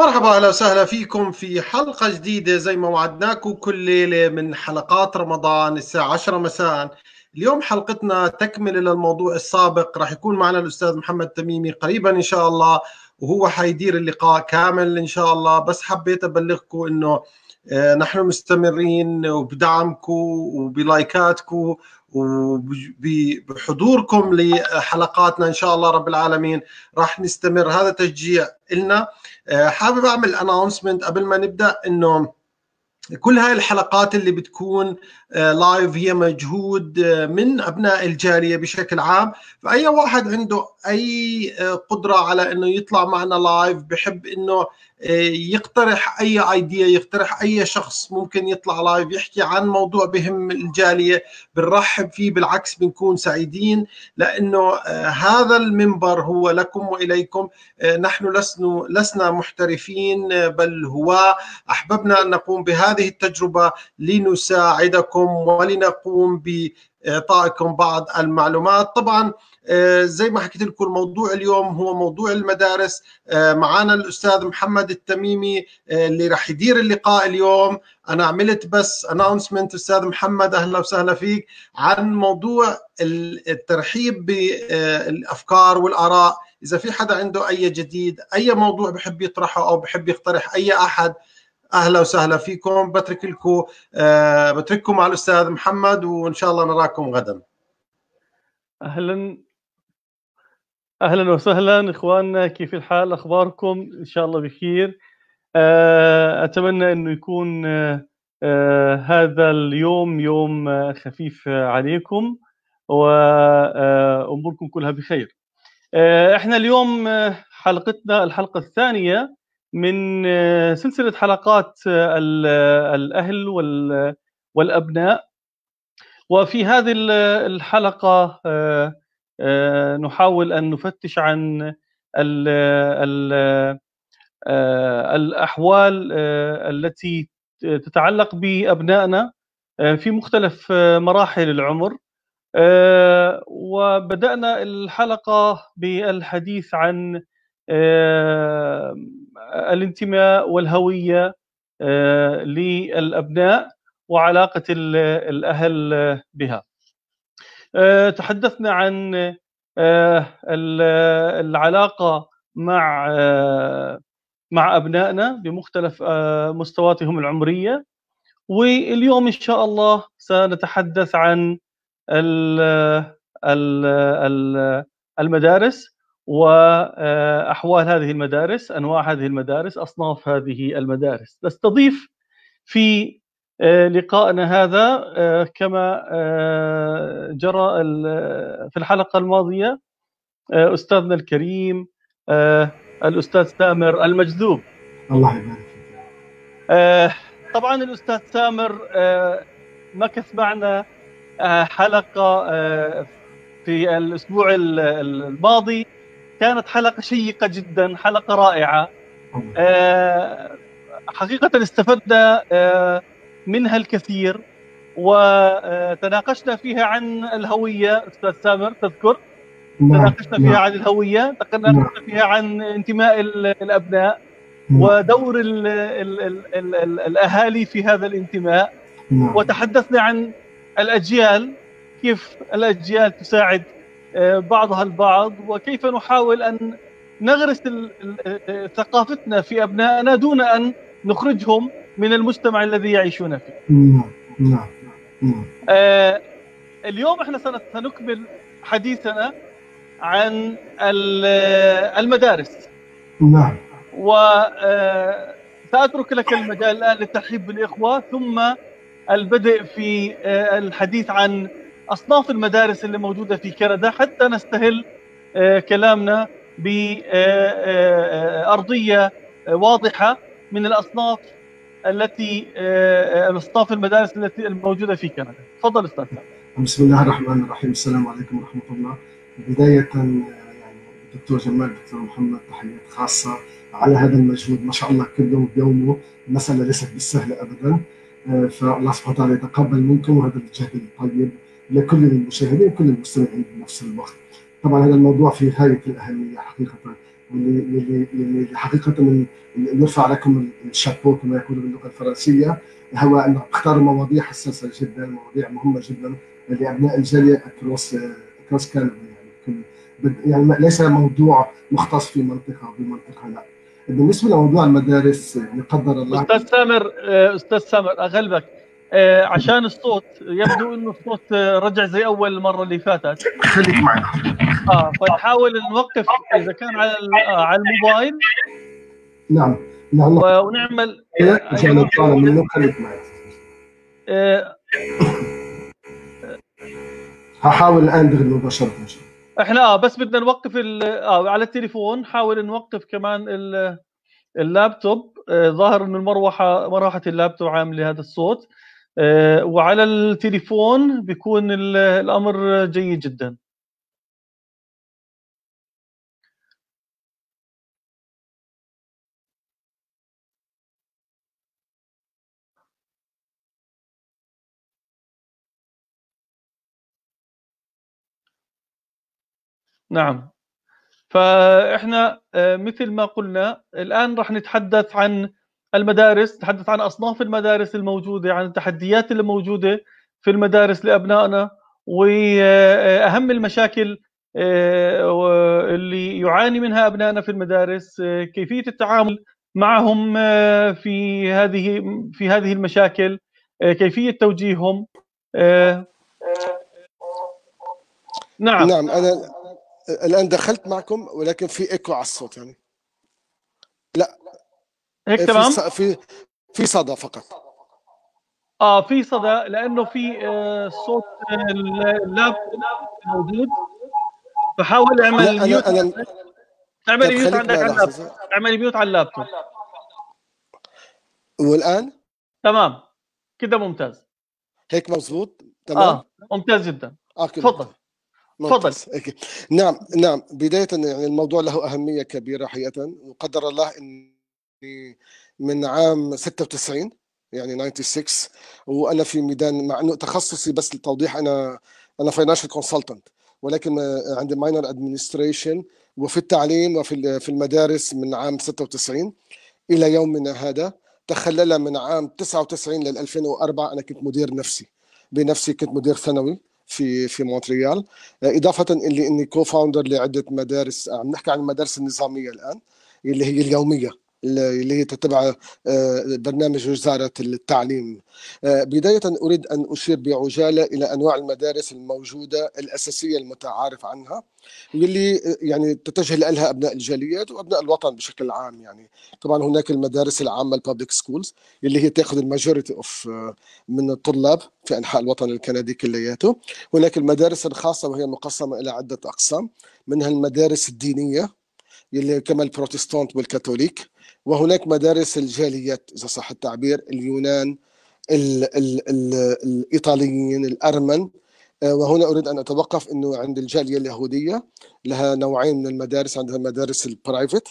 مرحبا اهلا وسهلا فيكم في حلقه جديده زي ما وعدناكم كل ليله من حلقات رمضان الساعه 10 مساء اليوم حلقتنا تكمل للموضوع السابق راح يكون معنا الاستاذ محمد تميمي قريبا ان شاء الله وهو حيدير اللقاء كامل ان شاء الله بس حبيت ابلغكم انه آه، نحن مستمرين وبدعمكم وبلايكاتكم وبحضوركم لحلقاتنا ان شاء الله رب العالمين راح نستمر هذا تشجيع لنا آه، حابب اعمل اناونسمنت قبل ما نبدا انه كل هاي الحلقات اللي بتكون لايف آه، هي مجهود آه، من ابناء الجاليه بشكل عام فاي واحد عنده اي آه، قدره على انه يطلع معنا لايف بحب انه يقترح اي ايديا يقترح اي شخص ممكن يطلع لايف يحكي عن موضوع بهم الجاليه بنرحب فيه بالعكس بنكون سعيدين لانه هذا المنبر هو لكم واليكم نحن لسنا لسنا محترفين بل هو احببنا ان نقوم بهذه التجربه لنساعدكم لكم ولنقوم باعطائكم بعض المعلومات طبعا آه، زي ما حكيت لكم الموضوع اليوم هو موضوع المدارس آه، معنا الاستاذ محمد التميمي آه، اللي راح يدير اللقاء اليوم انا عملت بس اناونسمنت استاذ محمد اهلا وسهلا فيك عن موضوع الترحيب بالافكار والاراء اذا في حدا عنده اي جديد اي موضوع بحب يطرحه او بحب يقترح اي احد اهلا وسهلا فيكم بترك لكم آه بترككم مع الاستاذ محمد وان شاء الله نراكم غدا اهلا اهلا وسهلا اخواننا كيف الحال اخباركم ان شاء الله بخير آه اتمنى انه يكون آه, آه، هذا اليوم يوم خفيف عليكم واموركم آه، كلها بخير آه، احنا اليوم حلقتنا الحلقه الثانيه من آه، سلسلة حلقات آه، آه، الأهل والأبناء وفي هذه الحلقة نحاول أن نفتش عن الأحوال التي تتعلق بأبنائنا في مختلف مراحل العمر وبدأنا الحلقة بالحديث عن الانتماء والهويه آه، للابناء وعلاقه الاهل بها. آه، تحدثنا عن آه، العلاقه مع مع ابنائنا بمختلف مستوياتهم العمريه واليوم ان شاء الله سنتحدث عن المدارس واحوال هذه المدارس، انواع هذه المدارس، اصناف هذه المدارس. نستضيف في آه، لقائنا هذا آه، كما آه، جرى في الحلقه الماضيه استاذنا الكريم الاستاذ سامر المجذوب. الله يبارك فيك. طبعا الاستاذ سامر مكث معنا حلقه في الاسبوع الماضي كانت حلقة شيقة جدا حلقة رائعة آه، حقيقة استفدنا آه، منها الكثير وتناقشنا فيها عن الهوية أستاذ سامر تذكر نعم، تناقشنا فيها نعم. عن الهوية تناقشنا نعم. فيها عن انتماء الأبناء ودور الـ الـ الـ الـ الـ الأهالي في هذا الانتماء وتحدثنا عن الأجيال كيف الأجيال تساعد آه، بعضها البعض وكيف نحاول أن نغرس آه، ثقافتنا في أبنائنا دون أن نخرجهم من المجتمع الذي يعيشون فيه نعم نعم نعم آه، اليوم احنا سنكمل حديثنا عن المدارس نعم وسأترك لك المجال الآن للترحيب بالإخوة ثم البدء في الحديث عن اصناف المدارس اللي موجوده في كندا حتى نستهل آه، كلامنا بارضيه آه، آه، واضحه من الاصناف التي اصناف المدارس التي الموجوده في كندا تفضل استاذ بسم الله الرحمن الرحيم السلام عليكم ورحمه الله بدايه يعني الدكتور جمال الدكتور محمد تحيات خاصه على هذا المجهود ما شاء الله كل يوم بيومه المساله ليست بالسهله ابدا فالله سبحانه وتعالى يتقبل منكم هذا الجهد الطيب لكل المشاهدين وكل المستمعين بنفس الوقت. طبعا هذا الموضوع في غايه الاهميه حقيقه واللي اللي حقيقه من نرفع لكم الشابو كما يقولوا باللغه الفرنسيه هو انه اختاروا مواضيع حساسه جدا مواضيع مهمه جدا لابناء الجاليه أكروس أكروس كندا يعني يعني ليس موضوع مختص في منطقه او بمنطقه لا بالنسبه لموضوع المدارس قدر الله استاذ سامر آه، استاذ سامر اغلبك آه عشان الصوت يبدو انه الصوت آه، رجع زي اول المره اللي فاتت خليك معنا اه فنحاول نوقف اذا كان على آه على الموبايل نعم نعم ونعمل عشان إيه، طالع منه خليك معنا آه، هحاول آه، الان دغري مباشره ان شاء الله احنا اه بس بدنا نوقف اه على التليفون حاول نوقف كمان اللابتوب آه ظاهر انه المروحه مروحه اللابتوب عامله هذا الصوت آه، وعلى التليفون بيكون الامر جيد جدا نعم فاحنا آه، مثل ما قلنا الان راح نتحدث عن المدارس تحدث عن أصناف المدارس الموجودة عن التحديات الموجوده في المدارس لأبنائنا وأهم المشاكل آه، اللي يعاني منها أبنائنا في المدارس آه، كيفية التعامل معهم آه، في هذه في هذه المشاكل كيفية توجيههم نعم نعم أنا الآن دخلت معكم ولكن في إيكو على الصوت يعني لا هيك إيه تمام في في صدى فقط اه في صدى لانه في آه، صوت اللاب موجود فحاول اعمل أنا ميوت أنا اعمل ميوت طيب، عندك على اللابتوب اعمل ميوت على اللابتوب والان تمام كده ممتاز هيك مضبوط تمام آه. ممتاز جدا آه، تفضل تفضل نعم نعم بدايه يعني الموضوع له اهميه كبيره حقيقه وقدر الله ان من عام 96 يعني 96 وانا في ميدان مع انه تخصصي بس للتوضيح انا انا فاينانشال كونسلتنت ولكن عندي ماينر ادمنستريشن وفي التعليم وفي في المدارس من عام 96 الى يومنا هذا تخلل من عام 99 لل 2004 انا كنت مدير نفسي بنفسي كنت مدير ثانوي في في مونتريال اضافه الى اني كو فاوندر لعده مدارس عم نحكي عن المدارس النظاميه الان اللي هي اليوميه اللي هي تتبع آه، برنامج وزارة التعليم آه، بداية أريد أن أشير بعجالة إلى أنواع المدارس الموجودة الأساسية المتعارف عنها واللي آه، يعني تتجه لها أبناء الجاليات وأبناء الوطن بشكل عام يعني طبعا هناك المدارس العامة public سكولز اللي هي تأخذ الماجوريتي أوف من الطلاب في أنحاء الوطن الكندي كلياته هناك المدارس الخاصة وهي مقسمة إلى عدة أقسام منها المدارس الدينية اللي كما البروتستانت والكاثوليك وهناك مدارس الجاليات اذا صح التعبير اليونان الـ الـ الـ الايطاليين الارمن آه، وهنا اريد ان اتوقف انه عند الجاليه اليهوديه لها نوعين من المدارس عندها المدارس البرايفت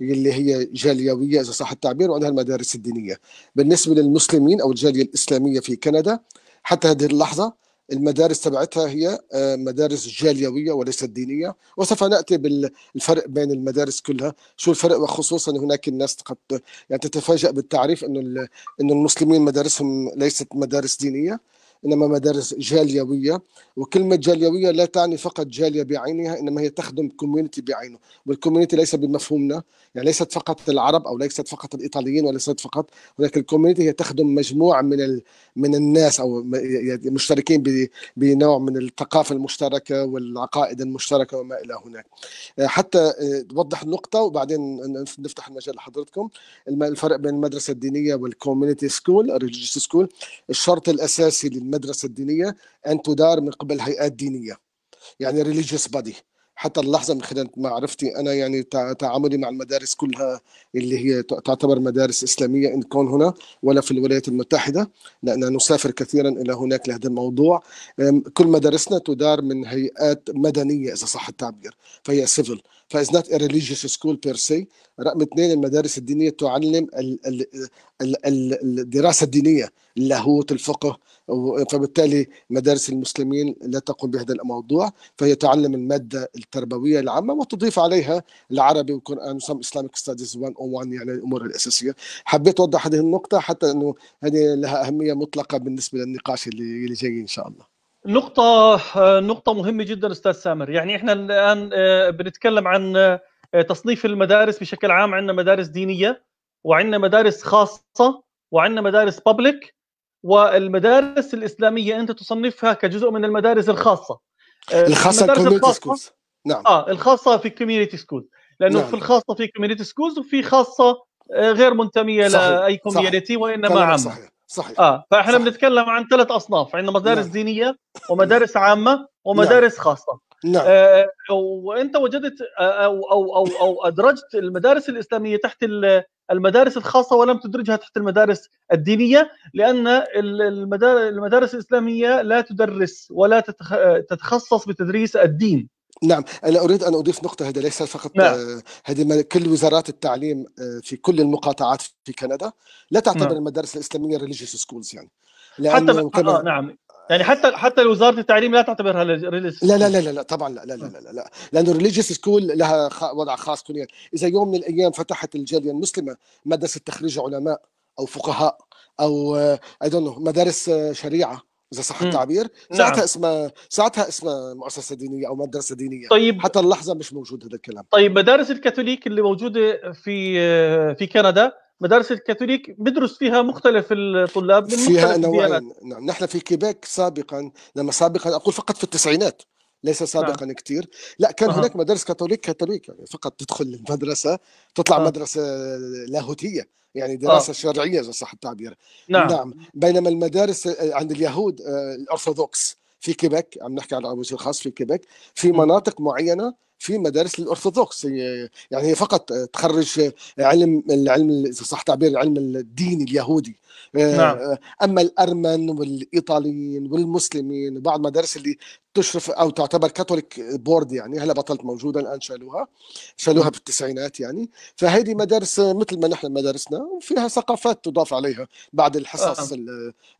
اللي هي جاليويه اذا صح التعبير وعندها المدارس الدينيه بالنسبه للمسلمين او الجاليه الاسلاميه في كندا حتى هذه اللحظه المدارس تبعتها هي آه، مدارس جاليويه وليست دينيه وسوف ناتي بالفرق بين المدارس كلها شو الفرق وخصوصا هناك الناس قد يعني تتفاجا بالتعريف انه المسلمين مدارسهم ليست مدارس دينيه انما مدارس جاليويه وكلمه جاليويه لا تعني فقط جاليه بعينها انما هي تخدم كوميونتي بعينه والكوميونتي ليس بمفهومنا يعني ليست فقط العرب او ليست فقط الايطاليين وليست فقط ولكن الكوميونتي هي تخدم مجموعه من ال... من الناس او يعني مشتركين ب... بنوع من الثقافه المشتركه والعقائد المشتركه وما الى هناك آه، حتى توضح آه، النقطه وبعدين نفتح المجال لحضرتكم الفرق بين المدرسه الدينيه والكوميونتي سكول سكول الشرط الاساسي لل المدرسه الدينيه ان تدار من قبل هيئات دينيه يعني ريليجيوس بادي حتى اللحظه من خلال معرفتي انا يعني تعاملي مع المدارس كلها اللي هي تعتبر مدارس اسلاميه ان كون هنا ولا في الولايات المتحده لان نسافر كثيرا الى هناك لهذا الموضوع كل مدارسنا تدار من هيئات مدنيه اذا صح التعبير فهي سيفل فاز نوت ريليجيوس سكول بير سي رقم اثنين المدارس الدينيه تعلم ال ال ال الدراسه الدينيه اللاهوت الفقه فبالتالي مدارس المسلمين لا تقوم بهذا الموضوع فهي تعلم الماده التربويه العامه وتضيف عليها العربي والقران وسم اسلامك ستاديز 101 يعني الامور الاساسيه حبيت اوضح هذه النقطه حتى انه هذه لها اهميه مطلقه بالنسبه للنقاش اللي جاي ان شاء الله نقطة نقطة مهمة جدا استاذ سامر، يعني احنا الان آه، بنتكلم عن آه، تصنيف المدارس بشكل عام عندنا مدارس دينية وعندنا مدارس خاصة وعندنا مدارس بابليك والمدارس الإسلامية أنت تصنفها كجزء من المدارس الخاصة آه، الخاصة الكوميونتي سكولز نعم اه الخاصة في كوميونيتي سكولز لأنه نعم. في الخاصة في كوميونيتي سكولز وفي خاصة غير منتمية صحيح. لأي كوميونيتي وإنما عامة صحيح صحيح اه فاحنا صحيح. بنتكلم عن ثلاث اصناف عندنا مدارس نعم. دينيه ومدارس نعم. عامه ومدارس نعم. خاصه نعم آه وانت وجدت آه، او او او او ادرجت المدارس الاسلاميه تحت المدارس الخاصه ولم تدرجها تحت المدارس الدينيه لان المدارس الاسلاميه لا تدرس ولا تتخصص بتدريس الدين نعم انا اريد ان اضيف نقطه هذا ليس فقط نعم. آه، هذه كل وزارات التعليم آه، في كل المقاطعات في كندا لا تعتبر نعم. المدارس الاسلاميه ريليجيوس سكولز يعني حتى آه، كما... آه نعم يعني حتى حتى وزاره التعليم لا تعتبرها ريليجيوس لا لا لا لا, لا طبعا لا لا لا لا, لا. لانه ريليجيوس سكول لها وضع خاص كليا اذا يوم من الايام فتحت الجاليه المسلمه مدرسه تخريج علماء او فقهاء او اي دونت مدارس شريعه اذا صح التعبير نعم. ساعتها اسمها ساعتها اسمها مؤسسه دينيه او مدرسه دينيه طيب حتى اللحظه مش موجود هذا الكلام طيب مدارس الكاثوليك اللي موجوده في في كندا مدارس الكاثوليك بدرس فيها مختلف الطلاب من فيها نوعين نعم نحن في كيبيك سابقا لما سابقا اقول فقط في التسعينات ليس سابقا نعم. كثير لا كان أه. هناك مدارس كاثوليك كاثوليك يعني فقط تدخل المدرسه تطلع أه. مدرسه لاهوتيه يعني آه. دراسه آه. شرعيه اذا صح التعبير نعم. نعم بينما المدارس آه، عند اليهود آه، الارثوذكس في كيبك عم نحكي على العبوس الخاص في كيبك في مناطق معينه في مدارس الارثوذكس يعني هي فقط تخرج علم العلم اذا صح تعبير العلم الديني اليهودي نعم. آه، اما الارمن والايطاليين والمسلمين وبعض المدارس اللي تشرف او تعتبر كاثوليك بورد يعني هلا بطلت موجوده الان شالوها شالوها بالتسعينات يعني فهيدي مدارس مثل ما نحن مدارسنا وفيها ثقافات تضاف عليها بعد الحصص آه.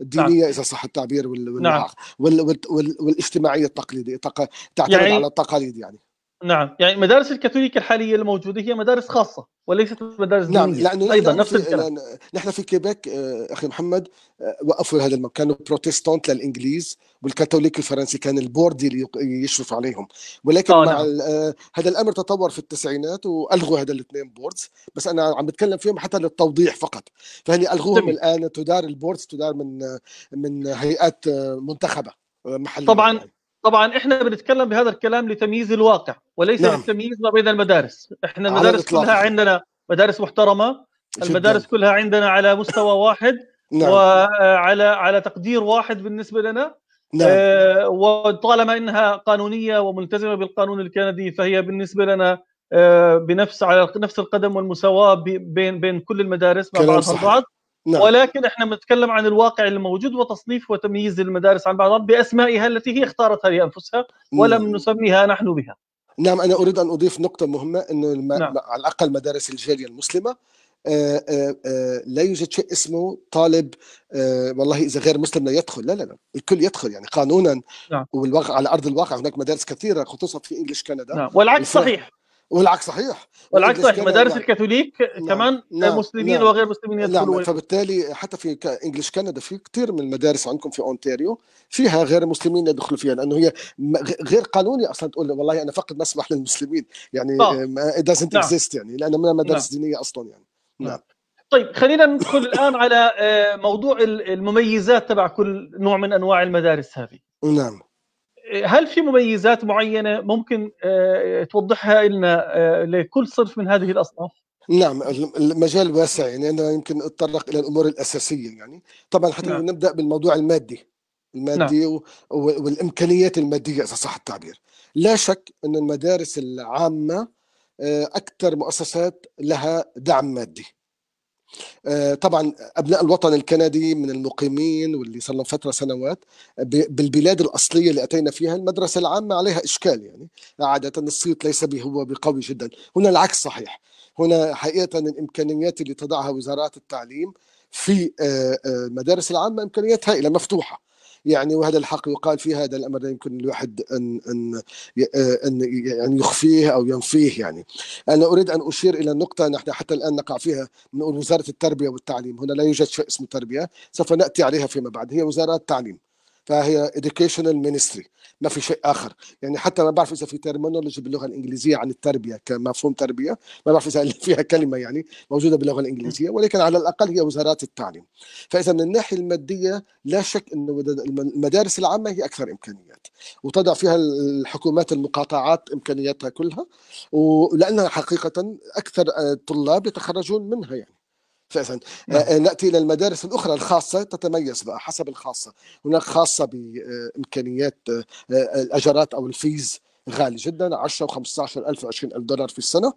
الدينيه نعم. اذا صح التعبير وال... نعم. وال... وال... وال... والاجتماعيه التقليديه تعتمد يعني... على التقاليد يعني نعم يعني مدارس الكاثوليك الحاليه الموجوده هي مدارس خاصه وليست مدارس نعم دينية. لانه ايضا نفس الكلام نحن في كيبيك آه، اخي محمد آه، وقفوا هذا المكان كانوا بروتستانت للانجليز والكاثوليك الفرنسي كان البورد اللي يشرف عليهم ولكن آه، مع نعم. هذا الامر تطور في التسعينات والغوا هذا الاثنين بوردز بس انا عم بتكلم فيهم حتى للتوضيح فقط فهني الغوهم جميل. الان تدار البوردز تدار من من هيئات منتخبه محليه طبعا يعني. طبعا احنا بنتكلم بهذا الكلام لتمييز الواقع وليس نعم. للتمييز ما بين المدارس احنا المدارس كلها عندنا مدارس محترمه المدارس كلها عندنا على مستوى واحد نعم. وعلى على تقدير واحد بالنسبه لنا نعم. آه، وطالما انها قانونيه وملتزمه بالقانون الكندي فهي بالنسبه لنا آه، بنفس على نفس القدم والمساواه بين بين كل المدارس مع بعضها البعض نعم. ولكن احنا بنتكلم عن الواقع الموجود وتصنيف وتمييز المدارس عن بعضها باسمائها التي هي اختارتها لانفسها ولم نعم. نسميها نحن بها. نعم انا اريد ان اضيف نقطه مهمه انه الم... نعم. على الاقل مدارس الجاليه المسلمه آآ آه، آآ آه، آه، لا يوجد شيء اسمه طالب والله اذا غير مسلم لا يدخل لا لا لا الكل يدخل يعني قانونا نعم. والواقع على ارض الواقع هناك مدارس كثيره خصوصا في انجلش كندا نعم. والعكس صحيح والعكس صحيح والعكس صحيح مدارس الكاثوليك نعم. كمان نعم. مسلمين نعم. وغير مسلمين يدخلون نعم. فبالتالي حتى في انجلش كندا في كثير من المدارس عندكم في اونتاريو فيها غير مسلمين يدخلوا فيها لانه هي غير قانوني اصلا تقول والله انا فقط نسمح للمسلمين يعني آه. it دازنت نعم. اكزيست يعني لانه من مدارس نعم. دينيه اصلا يعني نعم, نعم. طيب خلينا ندخل الان على آه، موضوع المميزات تبع كل نوع من انواع المدارس هذه نعم هل في مميزات معينه ممكن آه، توضحها لنا آه، لكل صنف من هذه الاصناف؟ نعم المجال واسع يعني انا يمكن اتطرق الى الامور الاساسيه يعني طبعا حتى نعم. نبدا بالموضوع المادي المادي نعم. والامكانيات الماديه اذا صح التعبير لا شك ان المدارس العامه آه، اكثر مؤسسات لها دعم مادي آه، طبعا ابناء الوطن الكندي من المقيمين واللي صار لهم فتره سنوات بالبلاد الاصليه اللي اتينا فيها المدرسه العامه عليها اشكال يعني عاده الصيت ليس به هو بقوي جدا هنا العكس صحيح هنا حقيقه الامكانيات اللي تضعها وزارات التعليم في آه، آه، المدارس العامه امكانيات هائله مفتوحه يعني وهذا الحق يقال في هذا الامر لا يمكن الواحد ان ان آه، ان يعني يخفيه او ينفيه يعني انا اريد ان اشير الى نقطه نحن حتى الان نقع فيها من وزاره التربيه والتعليم هنا لا يوجد شيء اسمه تربيه سوف ناتي عليها فيما بعد هي وزارات تعليم فهي educational ministry ما في شيء اخر يعني حتى ما بعرف اذا في ترمينولوجي باللغه الانجليزيه عن التربيه كمفهوم تربيه ما بعرف اذا فيها كلمه يعني موجوده باللغه الانجليزيه ولكن على الاقل هي وزارات التعليم فاذا من الناحيه الماديه لا شك انه المدارس العامه هي اكثر امكانيات وتضع فيها الحكومات المقاطعات امكانياتها كلها ولانها حقيقه اكثر الطلاب آه، يتخرجون منها يعني فعلا آه، نعم. آه، ناتي الى المدارس الاخرى الخاصه تتميز بقى حسب الخاصه هناك خاصه بامكانيات آه، الاجارات او الفيز غالي جدا 10 و15 ألف و20 ألف دولار في السنة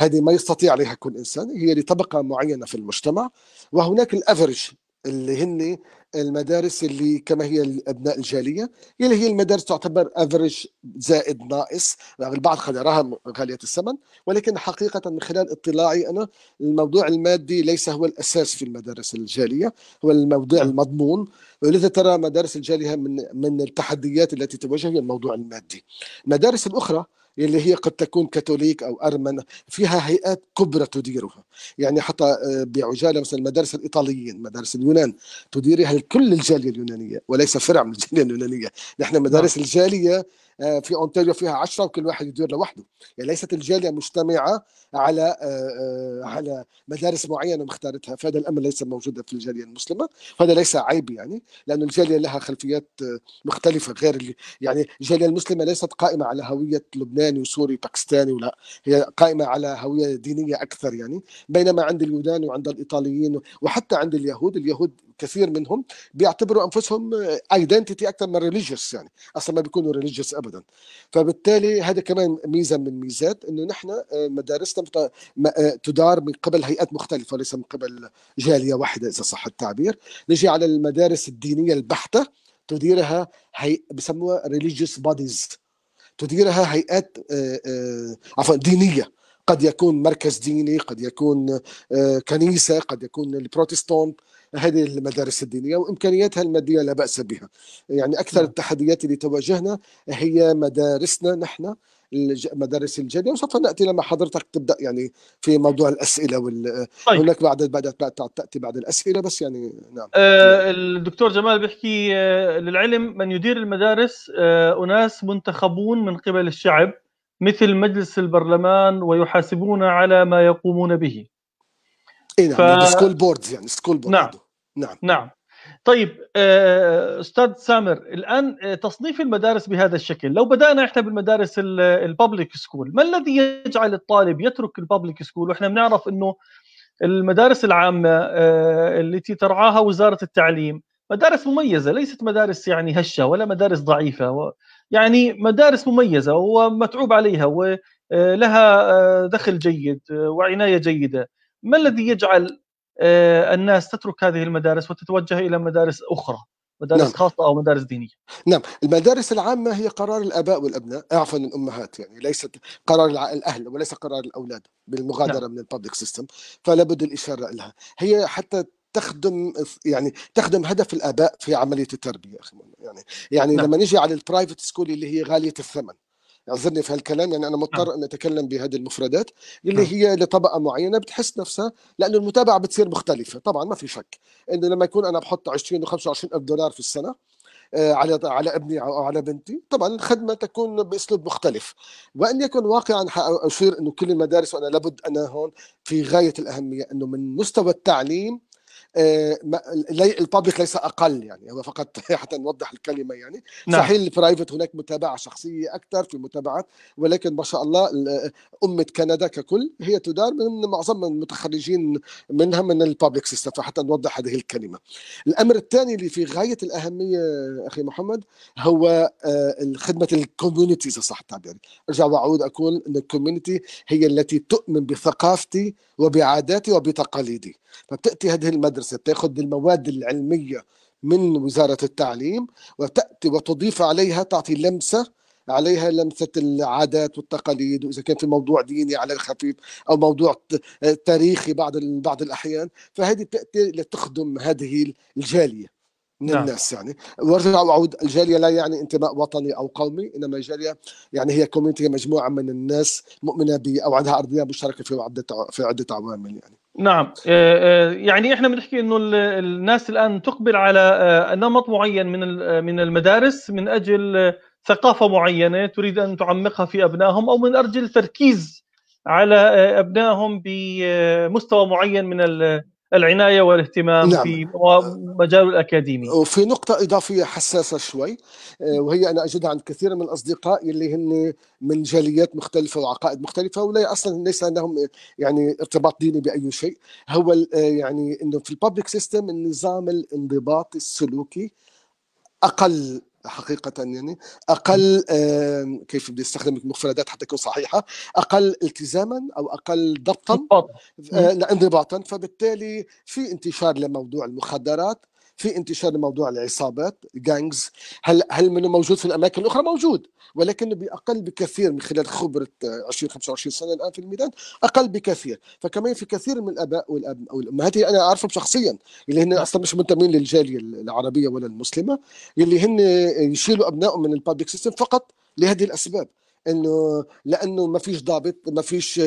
هذه ما يستطيع عليها كل إنسان هي لطبقة معينة في المجتمع وهناك الأفرج اللي هن المدارس اللي كما هي الابناء الجاليه اللي هي المدارس تعتبر افريج زائد ناقص يعني البعض يراها غاليه الثمن ولكن حقيقه من خلال اطلاعي انا الموضوع المادي ليس هو الاساس في المدارس الجاليه هو الموضوع المضمون ولذا ترى مدارس الجاليه من من التحديات التي تواجه هي الموضوع المادي المدارس الاخرى اللي هي قد تكون كاثوليك او ارمن فيها هيئات كبرى تديرها يعني حتى آه، بعجاله مثلا مدارس الايطاليين مدارس اليونان تديرها كل الجاليه اليونانيه وليس فرع من الجاليه اليونانيه نحن نعم. مدارس الجاليه آه، في اونتاريو فيها 10 وكل واحد يدير لوحده يعني ليست الجاليه مجتمعه على آه، آه، على مدارس معينه مختارتها فهذا الامر ليس موجودا في الجاليه المسلمه وهذا ليس عيب يعني لانه الجاليه لها خلفيات مختلفه غير اللي يعني الجاليه المسلمه ليست قائمه على هويه لبناني وسوري وباكستاني ولا هي قائمه على هويه دينيه اكثر يعني بينما عند اليونان وعند الايطاليين وحتى عند اليهود اليهود كثير منهم بيعتبروا انفسهم ايدنتيتي اكثر من ريليجيوس يعني اصلا ما بيكونوا ريليجيوس ابدا فبالتالي هذا كمان ميزه من ميزات انه نحن آه، مدارسنا آه، تدار من قبل هيئات مختلفه وليس من قبل جاليه واحده اذا صح التعبير نجي على المدارس الدينيه البحته تديرها هي بسموها ريليجيوس بوديز تديرها هيئات آه، عفوا دينيه قد يكون مركز ديني قد يكون آه، كنيسة قد يكون البروتستانت هذه المدارس الدينيه وامكانياتها الماديه لا باس بها. يعني اكثر نعم. التحديات اللي تواجهنا هي مدارسنا نحن مدارس الجاليه وسوف ناتي لما حضرتك تبدا يعني في موضوع الاسئله وال... طيب. هناك بعد بعد تاتي بعد الاسئله بس يعني نعم آه الدكتور جمال بيحكي آه، للعلم من يدير المدارس آه اناس منتخبون من قبل الشعب مثل مجلس البرلمان ويحاسبون على ما يقومون به اي نعم ف... سكول بوردز يعني سكول بورد يعني نعم نعم نعم طيب آه، استاذ سامر الان آه، تصنيف المدارس بهذا الشكل لو بدانا احنا بالمدارس الببليك سكول ما الذي يجعل الطالب يترك الببليك سكول واحنا بنعرف انه المدارس العامه آه، التي ترعاها وزاره التعليم مدارس مميزه ليست مدارس يعني هشه ولا مدارس ضعيفه يعني مدارس مميزه ومتعوب عليها ولها آه، آه، دخل جيد آه، وعنايه جيده ما الذي يجعل الناس تترك هذه المدارس وتتوجه الى مدارس اخرى مدارس نعم. خاصة أو مدارس دينية نعم المدارس العامة هي قرار الآباء والأبناء عفوا الأمهات يعني ليست قرار الأهل وليس قرار الأولاد بالمغادرة نعم. من الببليك سيستم فلا بد الإشارة لها هي حتى تخدم يعني تخدم هدف الاباء في عمليه التربيه اخي يعني يعني نعم. لما نجي على البرايفت سكول اللي هي غاليه الثمن اعذرني في هالكلام يعني انا مضطر نعم. ان اتكلم بهذه المفردات اللي نعم. هي لطبقه معينه بتحس نفسها لانه المتابعه بتصير مختلفه طبعا ما في شك انه لما يكون انا بحط 20 و25 الف دولار في السنه آه، على على ابني او على بنتي طبعا الخدمه تكون باسلوب مختلف وان يكن واقعا اشير انه كل المدارس وانا لابد انا هون في غايه الاهميه انه من مستوى التعليم آه، البابليك ليس اقل يعني هو فقط حتى نوضح الكلمه يعني نعم. صحيح البرايفت هناك متابعه شخصيه اكثر في المتابعات ولكن ما شاء الله امه كندا ككل هي تدار من معظم المتخرجين منها من البابليك سيستم فحتى نوضح هذه الكلمه الامر الثاني اللي في غايه الاهميه اخي محمد هو آه، خدمه الكوميونتي اذا صح التعبير ارجع واعود اقول ان الكوميونتي هي التي تؤمن بثقافتي وبعاداتي وبتقاليدي فبتأتي هذه المدرسة بتأخذ المواد العلمية من وزارة التعليم وتأتي وتضيف عليها تعطي لمسة عليها لمسة العادات والتقاليد وإذا كان في موضوع ديني على الخفيف أو موضوع تاريخي بعض بعض الأحيان فهذه تأتي لتخدم هذه الجالية من نعم. الناس يعني وارجع واعود الجاليه لا يعني انتماء وطني او قومي انما الجاليه يعني هي كوميونتي مجموعه من الناس مؤمنه ب او عندها ارضيه مشتركه في عده في عده عوامل يعني نعم آه، آه، يعني احنا بنحكي انه الناس الان تقبل على آه، نمط معين من من المدارس من اجل ثقافه معينه تريد ان تعمقها في ابنائهم او من اجل تركيز على ابنائهم بمستوى معين من العنايه والاهتمام نعم. في مجال الاكاديمي وفي نقطه اضافيه حساسه شوي آه، وهي انا اجدها عند كثير من الاصدقاء اللي هن من جاليات مختلفه وعقائد مختلفه ولا اصلا ليس عندهم آه، يعني ارتباط ديني باي شيء هو آه، يعني انه في الببليك سيستم النظام الانضباط السلوكي اقل حقيقة يعني أقل كيف بدي أستخدم المفردات حتى تكون صحيحة أقل التزاما أو أقل ضبطا آه، انضباطا فبالتالي في انتشار لموضوع المخدرات في انتشار لموضوع العصابات جانجز هل هل منه موجود في الاماكن الاخرى موجود ولكنه باقل بكثير من خلال خبره 20 25 سنه الان في الميدان اقل بكثير فكمان في كثير من الاباء والاب او الامهات اللي انا اعرفهم شخصيا اللي هن نعم. اصلا مش منتمين للجاليه العربيه ولا المسلمه اللي هن يشيلوا ابنائهم من البابليك سيستم فقط لهذه الاسباب انه لانه ما فيش ضابط ما فيش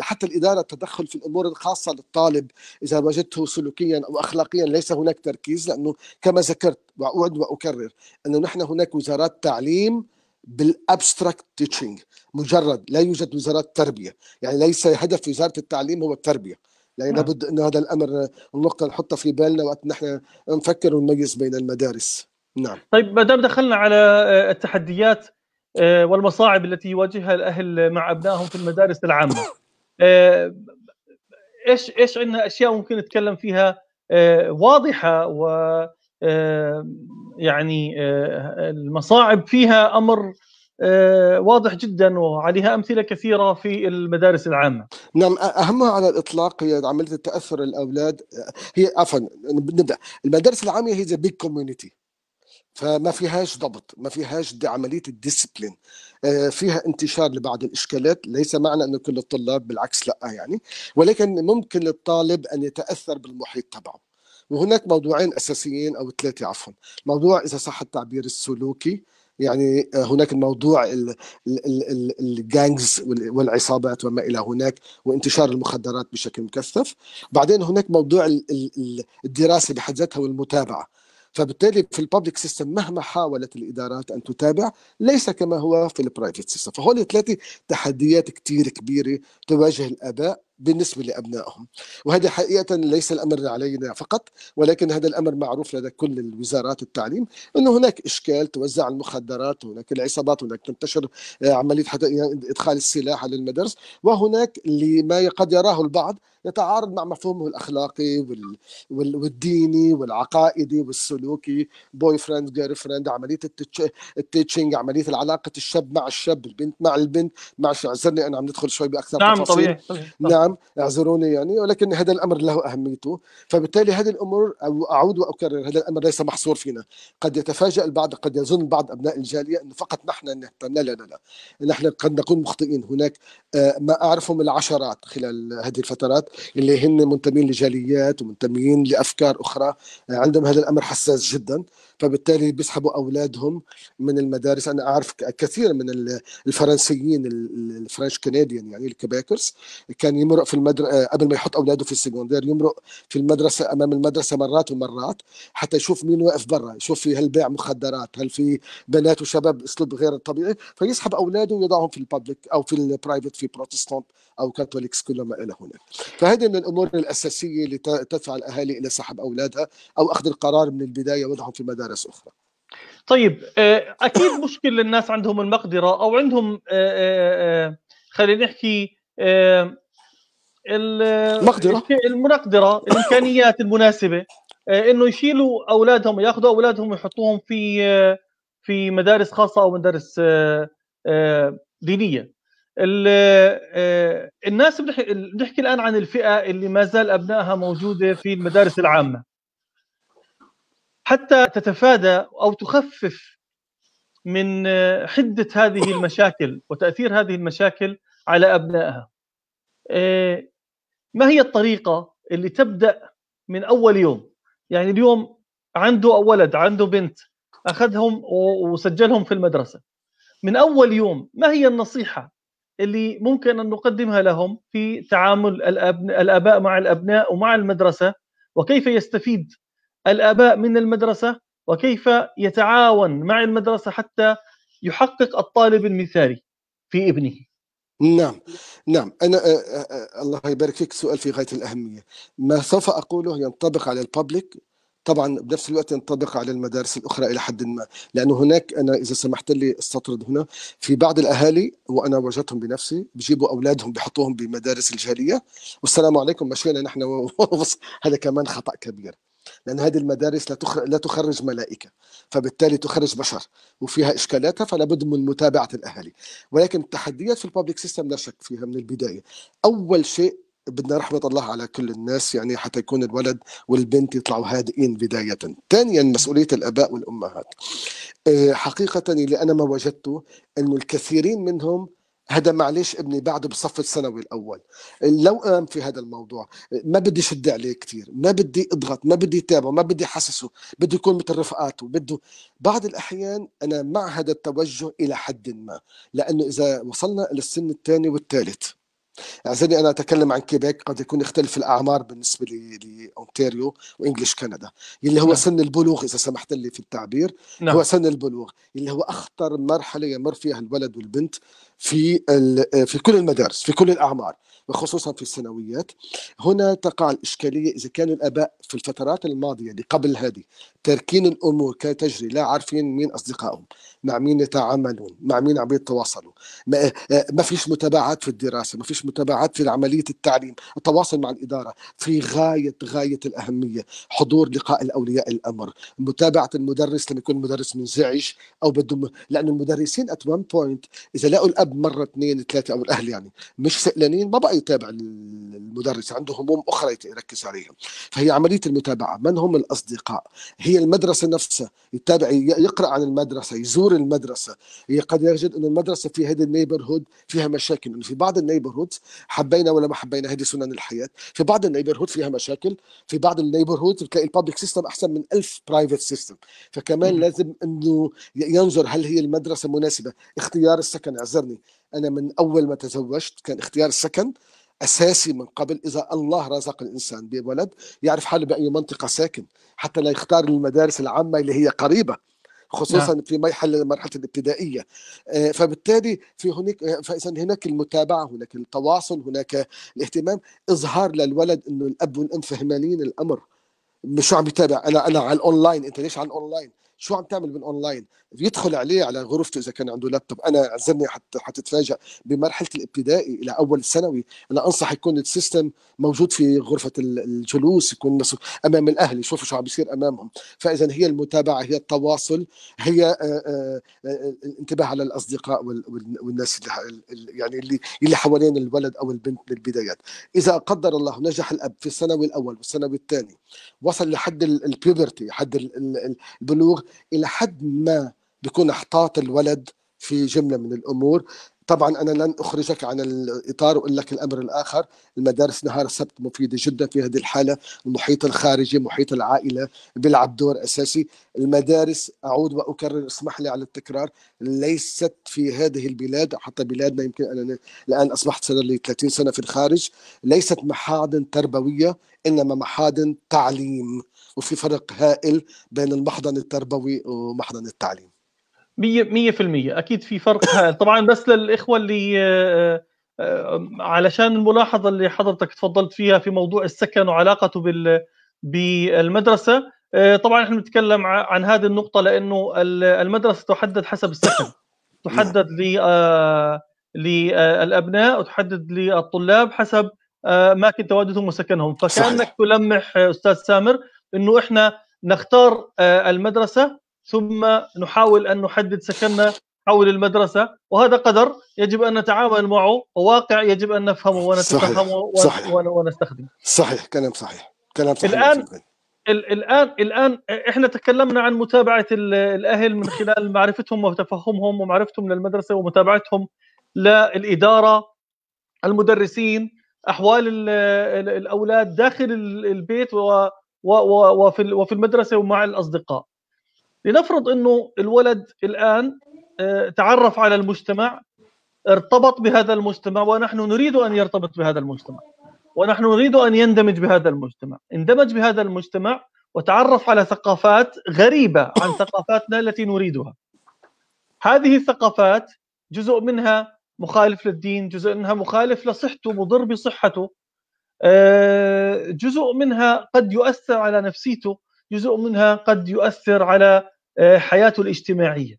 حتى الاداره التدخل في الامور الخاصه للطالب اذا وجدته سلوكيا او اخلاقيا ليس هناك تركيز لانه كما ذكرت واعود واكرر انه نحن هناك وزارات تعليم بالابستراكت تيتشنج مجرد لا يوجد وزارات تربيه يعني ليس هدف وزاره التعليم هو التربيه يعني نعم. لابد انه هذا الامر النقطه نحطها في بالنا وقت نحن نفكر ونميز بين المدارس نعم طيب ما دام دخلنا على آه، التحديات آه، والمصاعب التي يواجهها الاهل مع ابنائهم في المدارس العامه آه، ايش ايش عندنا اشياء ممكن نتكلم فيها آه، واضحه و يعني المصاعب فيها امر واضح جدا وعليها امثله كثيره في المدارس العامه. نعم اهمها على الاطلاق هي عمليه تاثر الاولاد هي عفوا نبدا المدارس العامه هي ذا بيج كوميونتي فما فيهاش ضبط ما فيهاش دي عمليه الديسبلين آه، فيها انتشار لبعض الاشكالات ليس معنى انه كل الطلاب بالعكس لا يعني ولكن ممكن للطالب ان يتاثر بالمحيط تبعه وهناك موضوعين اساسيين او ثلاثه عفوا موضوع اذا صح التعبير السلوكي يعني آه، هناك الموضوع الجانجز والعصابات وما الى هناك وانتشار المخدرات بشكل مكثف بعدين هناك موضوع الدراسه بحد ذاتها والمتابعه فبالتالي في الببليك سيستم مهما حاولت الادارات ان تتابع ليس كما هو في البرايفت سيستم فهول ثلاثه تحديات كثير كبيره تواجه الاباء بالنسبه لابنائهم وهذا حقيقه ليس الامر علينا فقط ولكن هذا الامر معروف لدى كل الوزارات التعليم انه هناك اشكال توزع المخدرات هناك العصابات هناك تنتشر آه، عمليه ادخال السلاح على المدارس وهناك لما قد يراه البعض يتعارض مع مفهومه الاخلاقي وال... وال... والديني والعقائدي والسلوكي بوي فريند جير فريند عمليه التتش... التيتشنج عمليه العلاقه الشاب مع الشاب البنت مع البنت مع اعذرني انا عم ندخل شوي باكثر نعم تفاصيل طبيعي. طبيعي. نعم اعذروني يعني ولكن هذا الامر له اهميته فبالتالي هذه الامور اعود واكرر هذا الامر ليس محصور فينا قد يتفاجأ البعض قد يظن بعض ابناء الجاليه انه فقط نحن لا لا لا نحن قد نكون مخطئين هناك آه، ما اعرفه من العشرات خلال هذه الفترات اللي هن منتمين لجاليات ومنتمين لافكار اخرى عندهم هذا الامر حساس جدا فبالتالي بيسحبوا اولادهم من المدارس انا اعرف كثير من الفرنسيين الفرنش كنديان يعني الكباكرز كان يمرق في المدرسه آه، قبل ما يحط اولاده في السكوندير يمرق في المدرسه امام المدرسه مرات ومرات حتى يشوف مين واقف برا يشوف في هل بيع مخدرات هل في بنات وشباب اسلوب غير طبيعي فيسحب اولاده ويضعهم في الببليك او في البرايفت في بروتستانت او كاثوليكس كل ما الى هناك فهذه من الامور الاساسيه اللي تدفع الاهالي الى سحب اولادها او اخذ القرار من البدايه وضعهم في مدارس مدارس اخرى طيب آه، اكيد مشكل الناس عندهم المقدره او عندهم آه، آه، خلينا نحكي المقدره المقدره الامكانيات المناسبه انه يشيلوا اولادهم ياخذوا اولادهم ويحطوهم في في مدارس خاصه او مدارس دينيه الناس بنحكي الان عن الفئه اللي ما زال ابنائها موجوده في المدارس العامه حتى تتفادى او تخفف من آه، حده هذه المشاكل وتاثير هذه المشاكل على ابنائها. آه، ما هي الطريقه اللي تبدا من اول يوم؟ يعني اليوم عنده ولد عنده بنت اخذهم وسجلهم في المدرسه. من اول يوم ما هي النصيحه اللي ممكن ان نقدمها لهم في تعامل الأبن... الاباء مع الابناء ومع المدرسه وكيف يستفيد الاباء من المدرسه وكيف يتعاون مع المدرسه حتى يحقق الطالب المثالي في ابنه نعم نعم انا الله يبارك فيك سؤال في غايه الاهميه ما سوف اقوله ينطبق على الببليك طبعا بنفس الوقت ينطبق على المدارس الاخرى الى حد ما لانه هناك انا اذا سمحت لي استطرد هنا في بعض الاهالي وانا واجهتهم بنفسي بجيبوا اولادهم بحطوهم بمدارس الجاليه والسلام عليكم مشينا نحن هذا كمان خطا كبير لأن هذه المدارس لا, لا تخرج ملائكة فبالتالي تخرج بشر وفيها إشكالاتها فلا بد من متابعة الأهالي ولكن التحديات في البابليك سيستم لا شك فيها من البداية أول شيء بدنا رحمة الله على كل الناس يعني حتى يكون الولد والبنت يطلعوا هادئين بداية ثانيا مسؤولية الأباء والأمهات آه، حقيقة اللي أنا ما وجدته أنه الكثيرين منهم هذا معلش ابني بعده بصف الثانوي الاول لو قام في هذا الموضوع ما بدي شد عليه كثير ما بدي اضغط ما بدي تابعه ما بدي حسسه بده يكون مثل رفقاته بده بعض الاحيان انا مع هذا التوجه الى حد ما لانه اذا وصلنا للسن الثاني والثالث اعذرني انا اتكلم عن كيبيك قد يكون يختلف الاعمار بالنسبه لاونتاريو وانجلش كندا اللي هو نعم. سن البلوغ اذا سمحت لي في التعبير نعم. هو سن البلوغ اللي هو اخطر مرحله يمر فيها الولد والبنت في في كل المدارس في كل الاعمار وخصوصا في الثانويات هنا تقع الإشكالية إذا كانوا الآباء في الفترات الماضية اللي قبل هذه تاركين الأمور كي تجري لا عارفين مين أصدقائهم مع مين يتعاملون مع مين عم يتواصلوا ما, آه، ما فيش متابعات في الدراسه ما فيش متابعات في عمليه التعليم التواصل مع الاداره في غايه غايه الاهميه حضور لقاء الاولياء الامر متابعه المدرس لما يكون المدرس منزعج او بده لانه المدرسين ات وان بوينت اذا لقوا الاب مره اثنين ثلاثه او الاهل يعني مش سئلانين ما بقى يتابع المدرس عنده هموم اخرى يركز عليها فهي عمليه المتابعه من هم الاصدقاء هي المدرسه نفسها يتابع يقرا عن المدرسه يزور المدرسه هي قد يجد انه المدرسه في هذه النيبرهود فيها مشاكل في بعض النيبرهود حبينا ولا ما حبينا هذه سنن الحياه في بعض النيبرهود فيها مشاكل في بعض النيبرهود بتلاقي البابليك سيستم احسن من ألف برايفت سيستم فكمان م. لازم انه ينظر هل هي المدرسه مناسبه اختيار السكن اعذرني انا من اول ما تزوجت كان اختيار السكن اساسي من قبل اذا الله رزق الانسان بولد يعرف حاله باي منطقه ساكن حتى لا يختار المدارس العامه اللي هي قريبه خصوصا نعم. في مرحله المرحله الابتدائيه آه، فبالتالي في هناك آه، فاذا هناك المتابعه هناك التواصل هناك الاهتمام اظهار للولد انه الاب والام فهمانين الامر مش عم يتابع انا انا على الاونلاين انت ليش على الاونلاين شو عم تعمل من اونلاين بيدخل عليه على غرفته اذا كان عنده لابتوب انا اعذرني حت حتتفاجئ بمرحله الابتدائي الى اول ثانوي انا انصح يكون السيستم موجود في غرفه الجلوس يكون امام الاهل يشوفوا شو عم بيصير امامهم فاذا هي المتابعه هي التواصل هي الانتباه على الاصدقاء والناس اللي يعني اللي اللي حوالين الولد او البنت بالبدايات اذا قدر الله نجح الاب في الثانوي الاول والثانوي الثاني وصل لحد البيبرتي حد البلوغ الى حد ما بيكون احطاط الولد في جمله من الامور طبعا انا لن اخرجك عن الاطار واقول لك الامر الاخر المدارس نهار السبت مفيده جدا في هذه الحاله المحيط الخارجي محيط العائله بيلعب دور اساسي المدارس اعود واكرر اسمح لي على التكرار ليست في هذه البلاد حتى بلادنا يمكن انا الان اصبحت صار لي 30 سنه في الخارج ليست محاضن تربويه انما محاضن تعليم وفي فرق هائل بين المحضن التربوي ومحضن التعليم 100% اكيد في فرق هائل طبعا بس للاخوه اللي آه، آه، علشان الملاحظه اللي حضرتك تفضلت فيها في موضوع السكن وعلاقته بال بالمدرسه آه، طبعا نحن بنتكلم عن هذه النقطه لانه المدرسه تحدد حسب السكن نعم. تحدد ل للابناء وتحدد للطلاب حسب اماكن تواجدهم وسكنهم فكانك تلمح استاذ سامر انه احنا نختار آه، المدرسه ثم نحاول ان نحدد سكننا حول المدرسه وهذا قدر يجب ان نتعامل معه وواقع يجب ان نفهمه ونتفهمه صحيح. ونستخدمه صحيح كلام صحيح كلام صحيح الان الان الان احنا تكلمنا عن متابعه الاهل من خلال معرفتهم وتفهمهم ومعرفتهم للمدرسه ومتابعتهم للاداره المدرسين احوال الاولاد داخل البيت وفي وفي المدرسه ومع الاصدقاء لنفرض انه الولد الان آه، تعرف على المجتمع ارتبط بهذا المجتمع ونحن نريد ان يرتبط بهذا المجتمع ونحن نريد ان يندمج بهذا المجتمع اندمج بهذا المجتمع وتعرف على ثقافات غريبه عن ثقافاتنا التي نريدها هذه الثقافات جزء منها مخالف للدين جزء منها مخالف لصحته مضر بصحته آه، جزء منها قد يؤثر على نفسيته جزء منها قد يؤثر على آه، حياته الاجتماعيه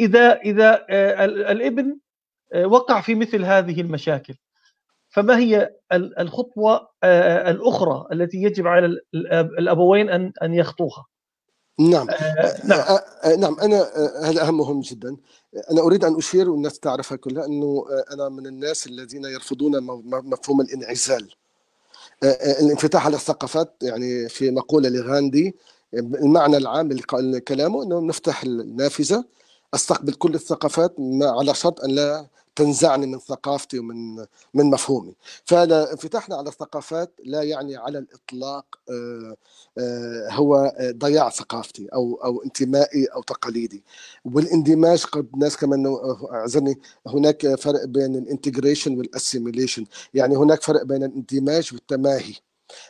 اذا اذا آه، الابن وقع في مثل هذه المشاكل فما هي الخطوه الاخرى التي يجب على الابوين ان ان يخطوها نعم آه نعم آه نعم انا هذا اهم مهم جدا انا اريد ان اشير والناس تعرفها كلها انه انا من الناس الذين يرفضون مفهوم الانعزال الانفتاح على الثقافات يعني في مقوله لغاندي المعنى العام لكلامه انه نفتح النافذه استقبل كل الثقافات على شرط ان لا تنزعني من ثقافتي ومن من مفهومي فانفتاحنا على الثقافات لا يعني على الإطلاق آه، آه، هو ضياع ثقافتي أو أو انتمائي أو تقاليدي والاندماج قد الناس كمان اعذرني هناك فرق بين الانتجريشن والاسيميليشن يعني هناك فرق بين الاندماج والتماهي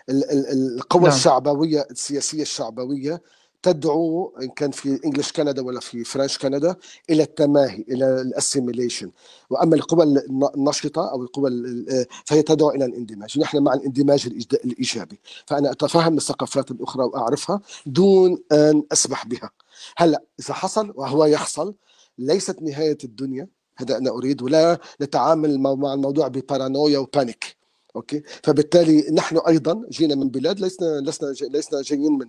القوى نعم. الشعبويه السياسيه الشعبويه تدعو ان كان في انجلش كندا ولا في فرنش كندا الى التماهي الى الاسيميليشن واما القوى النشطه او القوى آه، فهي تدعو الى الاندماج نحن مع الاندماج الايجابي فانا اتفهم الثقافات الاخرى واعرفها دون ان اسمح بها هلا اذا حصل وهو يحصل ليست نهايه الدنيا هذا انا اريد ولا نتعامل مع الموضوع ببارانويا وبانيك اوكي فبالتالي نحن ايضا جينا من بلاد لسنا لسنا لسنا جايين من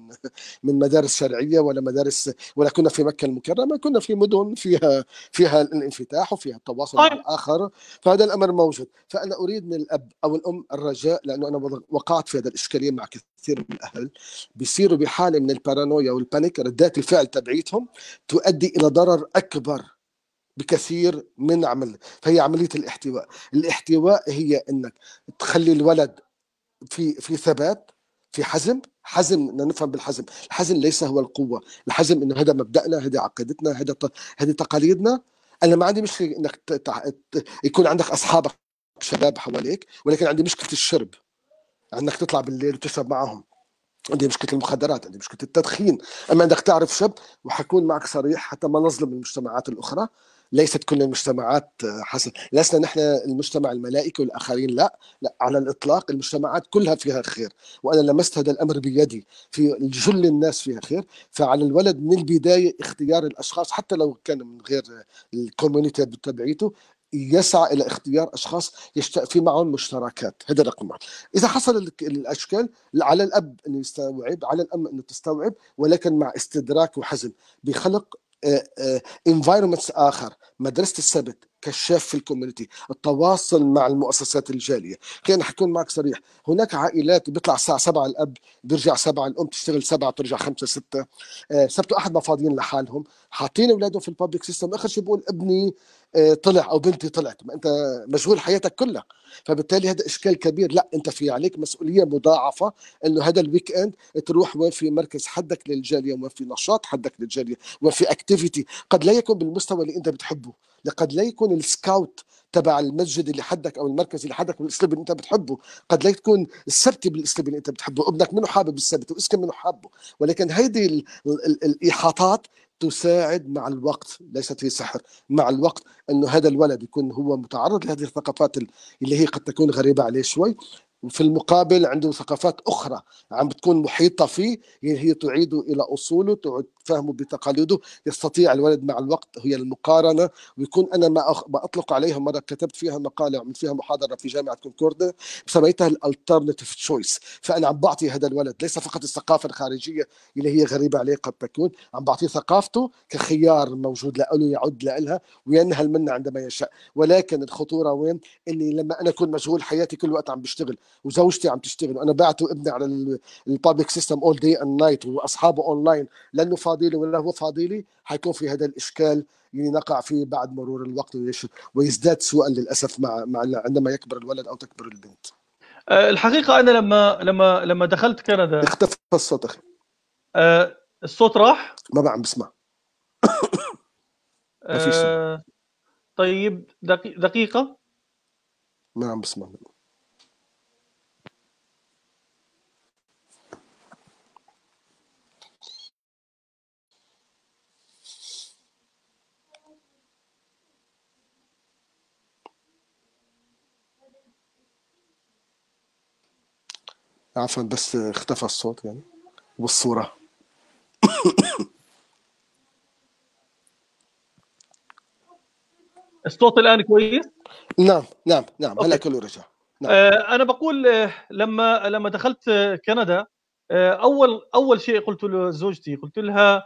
من مدارس شرعيه ولا مدارس ولا كنا في مكه المكرمه كنا في مدن فيها فيها الانفتاح وفيها التواصل مع طيب. الاخر فهذا الامر موجود فانا اريد من الاب او الام الرجاء لانه انا وقعت في هذا الاشكاليه مع كثير من الاهل بيصيروا بحاله من البارانويا والبانيك ردات الفعل تبعيتهم تؤدي الى ضرر اكبر بكثير من عمل فهي عمليه الاحتواء الاحتواء هي انك تخلي الولد في في ثبات في حزم حزم بدنا نفهم بالحزم الحزم ليس هو القوه الحزم انه هذا مبدأنا هذا عقيدتنا هذا هذه تقاليدنا انا ما عندي مشكله انك يكون عندك اصحابك شباب حواليك ولكن عندي مشكله الشرب انك تطلع بالليل وتشرب معهم عندي مشكله المخدرات عندي مشكله التدخين اما انك تعرف شاب وحكون معك صريح حتى ما نظلم المجتمعات الاخرى ليست كل المجتمعات آه، حسن لسنا نحن المجتمع الملائكي والاخرين لا لا على الاطلاق المجتمعات كلها فيها خير وانا لمست هذا الامر بيدي في جل الناس فيها خير فعلى الولد من البدايه اختيار الاشخاص حتى لو كان من غير الكوميونيتي تبعيته يسعى الى اختيار اشخاص يشتاق في معهم مشتركات هذا رقم واحد اذا حصل الاشكال على الاب انه يستوعب على الام انه تستوعب ولكن مع استدراك وحزم بخلق انفايرمنتس آه، آه، اخر مدرسه السبت كشاف في الكوميونتي التواصل مع المؤسسات الجاليه كان حكون معك صريح هناك عائلات بيطلع الساعه 7 الاب بيرجع 7 الام تشتغل 7 بترجع 5 6 سبت احد ما فاضيين لحالهم حاطين اولادهم في البابليك سيستم اخر شيء بقول ابني طلع او بنتي طلعت ما انت مشغول حياتك كلها فبالتالي هذا اشكال كبير لا انت في عليك مسؤوليه مضاعفه انه هذا الويك اند تروح وين في مركز حدك للجاليه وين في نشاط حدك للجاليه وين في اكتيفيتي قد لا يكون بالمستوى اللي انت بتحبه قد لا يكون السكاوت تبع المسجد اللي حدك او المركز اللي حدك بالاسلوب اللي انت بتحبه قد لا تكون السبت بالاسلوب اللي انت بتحبه ابنك منه حابب السبت واسكن منه حابه ولكن هيدي الايحاطات تساعد مع الوقت ليست هي سحر مع الوقت انه هذا الولد يكون هو متعرض لهذه الثقافات اللي هي قد تكون غريبه عليه شوي وفي المقابل عنده ثقافات اخرى عم بتكون محيطه فيه يعني هي تعيده الى اصوله فهمه بتقاليده يستطيع الولد مع الوقت هي المقارنه ويكون انا ما, اطلق عليها مره كتبت فيها مقاله وعملت فيها محاضره في جامعه كونكوردا سميتها الالترناتيف تشويس فانا عم بعطي هذا الولد ليس فقط الثقافه الخارجيه اللي هي غريبه عليه قد تكون عم بعطيه ثقافته كخيار موجود له يعد لها وينهل منها عندما يشاء ولكن الخطوره وين اني لما انا اكون مشغول حياتي كل وقت عم بشتغل وزوجتي عم تشتغل وانا بعته ابني على البابليك سيستم اول داي اند نايت واصحابه اونلاين لانه فاضيلي ولا هو فاضيلي حيكون في هذا الاشكال اللي نقع فيه بعد مرور الوقت ويزداد سوءا للاسف مع, مع عندما يكبر الولد او تكبر البنت أه، الحقيقه انا لما لما لما دخلت كندا اختفى الصوت اخي أه، الصوت راح ما بعم عم بسمع أه، ما فيش طيب دقيقه ما عم بسمع منه. عفوا بس اختفى الصوت يعني والصورة الصوت الآن كويس؟ نعم نعم نعم هلا كله رجع نعم. آه، أنا بقول آه، لما لما دخلت كندا آه، أول أول شيء قلت لزوجتي قلت لها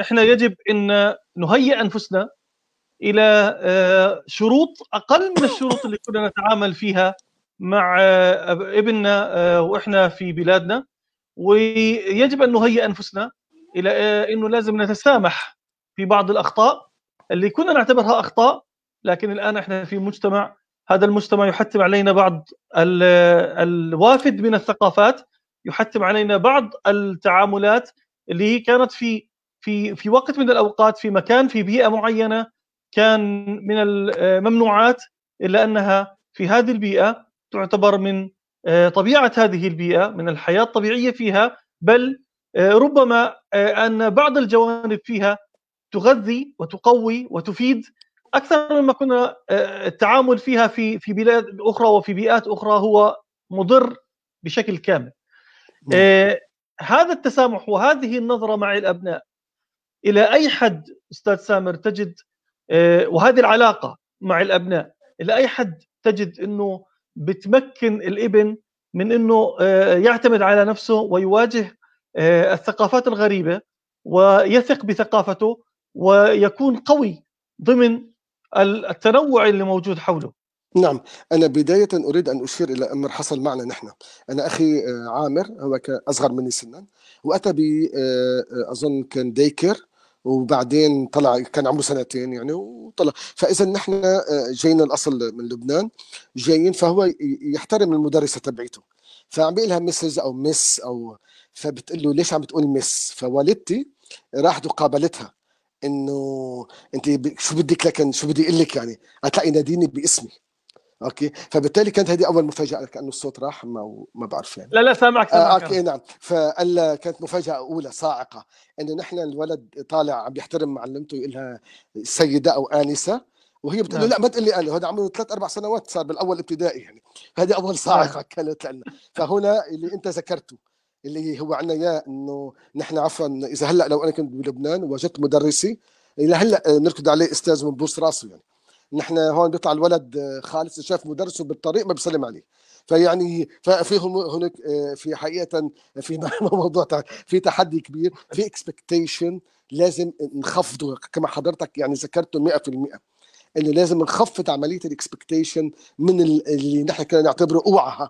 إحنا يجب أن نهيئ أنفسنا إلى شروط أقل من الشروط اللي كنا نتعامل فيها مع آه، ابننا آه، واحنا في بلادنا ويجب ان نهيئ انفسنا الى آه، انه لازم نتسامح في بعض الاخطاء اللي كنا نعتبرها اخطاء لكن الان احنا في مجتمع هذا المجتمع يحتم علينا بعض الوافد من الثقافات يحتم علينا بعض التعاملات اللي كانت في في في وقت من الاوقات في مكان في بيئه معينه كان من الممنوعات الا انها في هذه البيئه تعتبر من آه، طبيعه هذه البيئه من الحياه الطبيعيه فيها بل آه، ربما آه، ان بعض الجوانب فيها تغذي وتقوي وتفيد اكثر مما كنا التعامل فيها في في بلاد اخرى وفي بيئات اخرى هو مضر بشكل كامل. نعم. هذا التسامح وهذه النظره مع الابناء الى اي حد استاذ سامر تجد وهذه العلاقه مع الابناء الى اي حد تجد انه بتمكن الابن من انه آه، يعتمد على نفسه ويواجه آه، الثقافات الغريبه ويثق بثقافته ويكون قوي ضمن التنوع اللي موجود حوله نعم أنا بداية أريد أن أشير إلى أمر حصل معنا نحن أنا أخي آه، عامر هو أصغر مني سنا وأتى ب أظن كان ديكر وبعدين طلع كان عمره سنتين يعني وطلع فاذا نحن آه، جايين الاصل من لبنان جايين فهو يحترم المدرسه تبعيته فعم بيقول لها مسز او مس او فبتقول له ليش عم بتقول مس فوالدتي راحت وقابلتها انه انت شو بدك لكن شو بدي اقول لك يعني قالت لي ناديني باسمي اوكي فبالتالي كانت هذه اول مفاجاه كانه الصوت راح ما ما بعرف يعني لا لا سامعك سامعك آه اوكي نعم فقال كانت مفاجاه اولى صاعقه انه نحن الولد طالع عم يحترم معلمته يقول لها سيده او انسه وهي بتقول له نعم. لا ما تقول لي انا هذا عمره ثلاث اربع سنوات صار بالاول ابتدائي يعني هذه اول صاعقه نعم. كانت لنا فهنا اللي انت ذكرته اللي هو عندنا اياه انه نحن عفوا اذا هلا لو انا كنت بلبنان وجدت مدرسي الى هلا نركض عليه استاذ من بوس راسه يعني نحن هون بيطلع الولد آه، خالص شاف مدرسه بالطريق ما بيسلم عليه فيعني ففي هناك آه، في حقيقه آه، في موضوع في تحدي كبير في اكسبكتيشن لازم نخفضه كما حضرتك يعني ذكرته 100% انه لازم نخفض عمليه الاكسبكتيشن من اللي نحن كنا نعتبره اوعى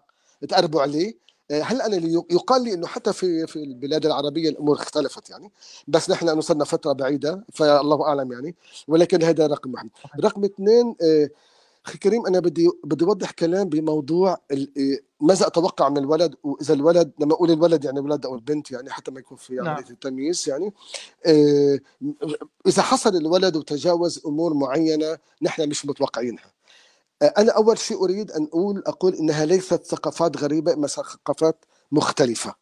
تقربوا عليه آه، هل انا يقال لي انه حتى في في البلاد العربيه الامور اختلفت يعني بس نحن صرنا فتره بعيده فالله اعلم يعني ولكن هذا رقم واحد رقم اثنين آه، اخي كريم انا بدي بدي اوضح كلام بموضوع آه، ماذا اتوقع من الولد واذا الولد لما اقول الولد يعني الولد او البنت يعني حتى ما يكون في نعم. عمليه التمييز يعني اذا حصل الولد وتجاوز امور معينه نحن مش متوقعينها أنا أول شيء أريد أن أقول أقول إنها ليست ثقافات غريبة إنما ثقافات مختلفة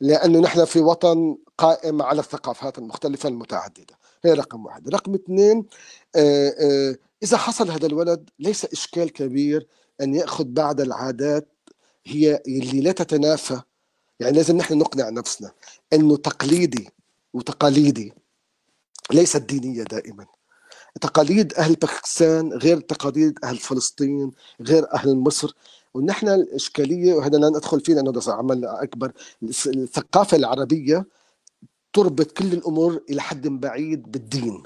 لأنه نحن في وطن قائم على الثقافات المختلفة المتعددة هي رقم واحد رقم اثنين آه، آه، إذا حصل هذا الولد ليس إشكال كبير أن يأخذ بعض العادات هي اللي لا تتنافى يعني لازم نحن نقنع نفسنا أنه تقليدي وتقاليدي ليست دينية دائما تقاليد اهل باكستان غير تقاليد اهل فلسطين غير اهل مصر ونحن الاشكاليه وهذا لا ندخل فيه لانه عمل اكبر الثقافه العربيه تربط كل الامور الى حد بعيد بالدين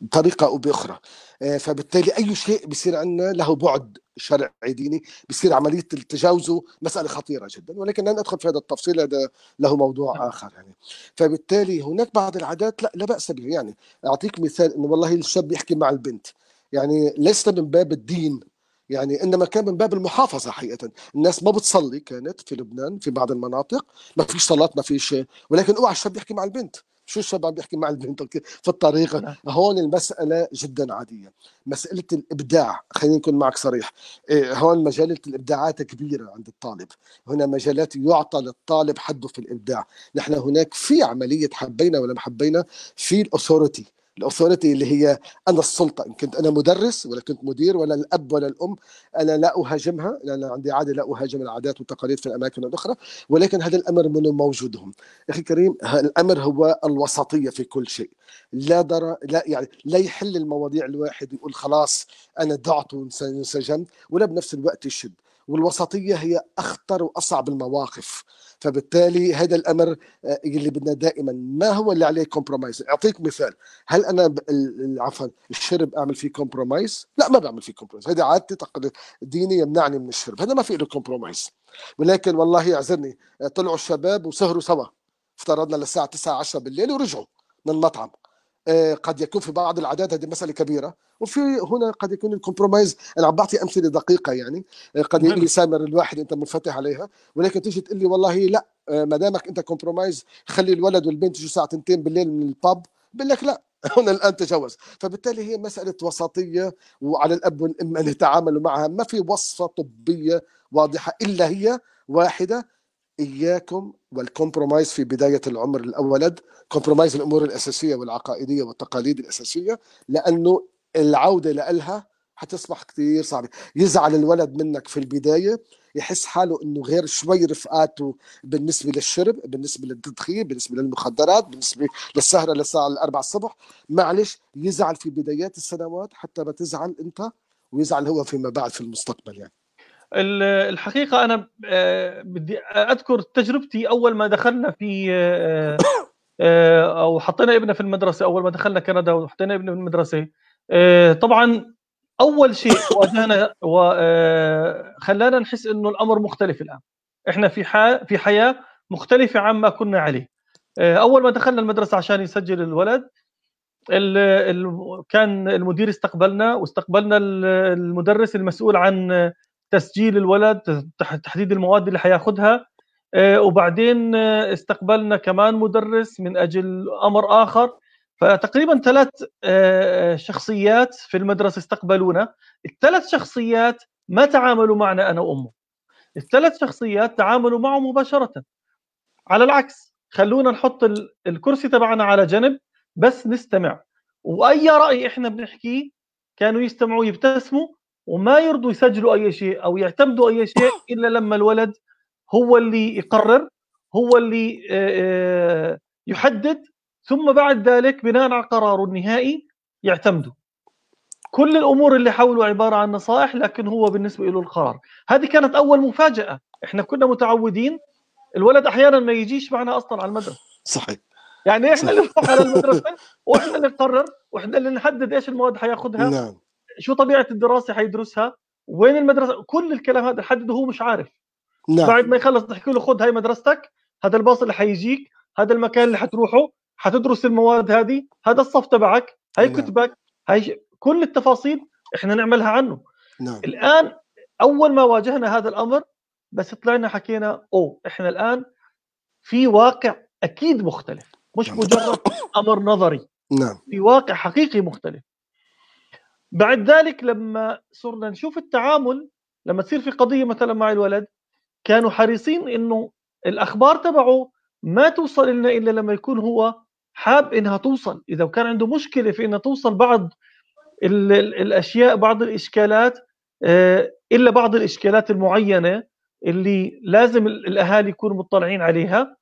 بطريقه او باخرى آه، فبالتالي اي شيء بصير عندنا له بعد شرعي ديني بيصير عمليه تجاوزه مساله خطيره جدا ولكن لن ادخل في هذا التفصيل هذا له موضوع نعم. اخر يعني فبالتالي هناك بعض العادات لا, لا باس به يعني اعطيك مثال انه والله الشاب يحكي مع البنت يعني ليس من باب الدين يعني انما كان من باب المحافظه حقيقه الناس ما بتصلي كانت في لبنان في بعض المناطق ما فيش صلاه ما فيش ولكن اوعى الشاب يحكي مع البنت شو الشاب عم بيحكي مع البنت في الطريق نعم. هون المساله جدا عاديه مساله الابداع خليني نكون معك صريح إيه، هون مجال الابداعات كبيره عند الطالب هنا مجالات يعطى للطالب حده في الابداع نحن هناك في عمليه حبينا ولا ما حبينا في الاثوريتي الاوثورتي اللي هي انا السلطه ان كنت انا مدرس ولا كنت مدير ولا الاب ولا الام انا لا اهاجمها لان عندي عاده لا اهاجم العادات والتقاليد في الاماكن الاخرى ولكن هذا الامر من موجودهم اخي كريم الامر هو الوسطيه في كل شيء لا درى لا يعني لا يحل المواضيع الواحد يقول خلاص انا ضعت وانسجمت ولا بنفس الوقت يشد والوسطيه هي اخطر واصعب المواقف فبالتالي هذا الامر آه، اللي بدنا دائما ما هو اللي عليه كومبرومايز اعطيك مثال هل انا عفوا الشرب اعمل فيه كومبرومايز لا ما بعمل فيه كومبرومايز هذه عادتي تقليد ديني يمنعني من الشرب هذا ما في له كومبرومايز ولكن والله يعذرني آه، طلعوا الشباب وسهروا سوا افترضنا للساعه 9 10 بالليل ورجعوا من المطعم آه، قد يكون في بعض العادات هذه مساله كبيره وفي هنا قد يكون الكومبرومايز انا عم بعطي امثله دقيقه يعني آه، قد يقول لي سامر الواحد انت منفتح عليها ولكن تيجي تقول لي والله لا آه، ما دامك انت كومبرومايز خلي الولد والبنت يجوا ساعه 2 بالليل من الباب بقول لك لا هنا الان تجاوز فبالتالي هي مساله وسطيه وعلى الاب والام ان يتعاملوا معها ما في وصفه طبيه واضحه الا هي واحده اياكم والكومبرومايز في بدايه العمر الاولد كومبرومايز الامور الاساسيه والعقائديه والتقاليد الاساسيه لانه العوده لها حتصبح كثير صعبه يزعل الولد منك في البدايه يحس حاله انه غير شوي رفقاته بالنسبه للشرب بالنسبه للتدخين بالنسبه للمخدرات بالنسبه للسهره للساعه الأربع الصبح معلش يزعل في بدايات السنوات حتى ما تزعل انت ويزعل هو فيما بعد في المستقبل يعني الحقيقه انا آه، بدي اذكر تجربتي اول ما دخلنا في آه، آه، او حطينا ابننا في المدرسه اول ما دخلنا كندا وحطينا ابننا في المدرسه طبعا اول شيء واجهنا وخلانا نحس انه الامر مختلف الان احنا في في حياه مختلفه عما كنا عليه اول ما دخلنا المدرسه عشان يسجل الولد كان المدير استقبلنا واستقبلنا المدرس المسؤول عن تسجيل الولد تحديد المواد اللي حياخذها آه، وبعدين آه، استقبلنا كمان مدرس من اجل امر اخر فتقريبا ثلاث آه، شخصيات في المدرسه استقبلونا الثلاث شخصيات ما تعاملوا معنا انا وامه الثلاث شخصيات تعاملوا معه مباشره على العكس خلونا نحط الكرسي تبعنا على جنب بس نستمع واي راي احنا بنحكيه كانوا يستمعوا يبتسموا وما يرضوا يسجلوا اي شيء او يعتمدوا اي شيء الا لما الولد هو اللي يقرر هو اللي آه، آه، يحدد ثم بعد ذلك بناء على قراره النهائي يعتمدوا كل الامور اللي حوله عباره عن نصائح لكن هو بالنسبه له القرار هذه كانت اول مفاجاه احنا كنا متعودين الولد احيانا ما يجيش معنا اصلا على المدرسه صحيح يعني احنا صحيح. اللي نروح على المدرسه واحنا اللي نقرر واحنا اللي نحدد ايش المواد حياخذها نعم. شو طبيعه الدراسه حيدرسها وين المدرسه كل الكلام هذا حدده هو مش عارف نعم. بعد ما يخلص تحكي له خذ هاي مدرستك هذا الباص اللي حيجيك هذا المكان اللي حتروحه حتدرس المواد هذه هذا الصف تبعك هاي نعم. كتبك هاي كل التفاصيل احنا نعملها عنه نعم. الان اول ما واجهنا هذا الامر بس طلعنا حكينا اوه احنا الان في واقع اكيد مختلف مش نعم. مجرد امر نظري نعم في واقع حقيقي مختلف بعد ذلك لما صرنا نشوف التعامل لما تصير في قضيه مثلا مع الولد كانوا حريصين انه الاخبار تبعه ما توصل لنا الا لما يكون هو حاب انها توصل اذا كان عنده مشكله في انها توصل بعض الاشياء بعض الاشكالات آه، الا بعض الاشكالات المعينه اللي لازم الاهالي يكونوا مطلعين عليها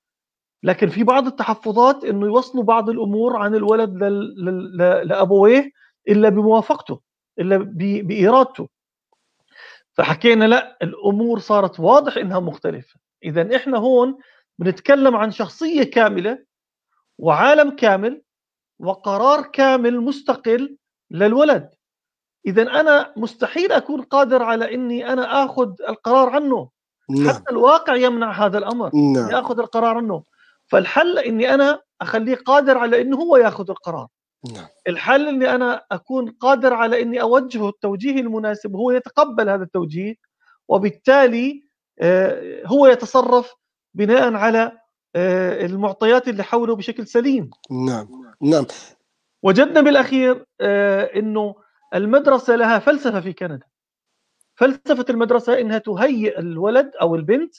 لكن في بعض التحفظات انه يوصلوا بعض الامور عن الولد لابويه الا بموافقته الا بارادته فحكينا لا الامور صارت واضح انها مختلفه اذا احنا هون بنتكلم عن شخصيه كامله وعالم كامل وقرار كامل مستقل للولد اذا انا مستحيل اكون قادر على اني انا اخذ القرار عنه نعم. حتى الواقع يمنع هذا الامر نعم. ياخذ القرار عنه فالحل اني انا اخليه قادر على انه هو ياخذ القرار نعم. الحل اني انا اكون قادر على اني اوجهه التوجيه المناسب هو يتقبل هذا التوجيه وبالتالي آه، هو يتصرف بناء على آه، المعطيات اللي حوله بشكل سليم نعم نعم وجدنا بالاخير آه، انه المدرسه لها فلسفه في كندا فلسفه المدرسه انها تهيئ الولد او البنت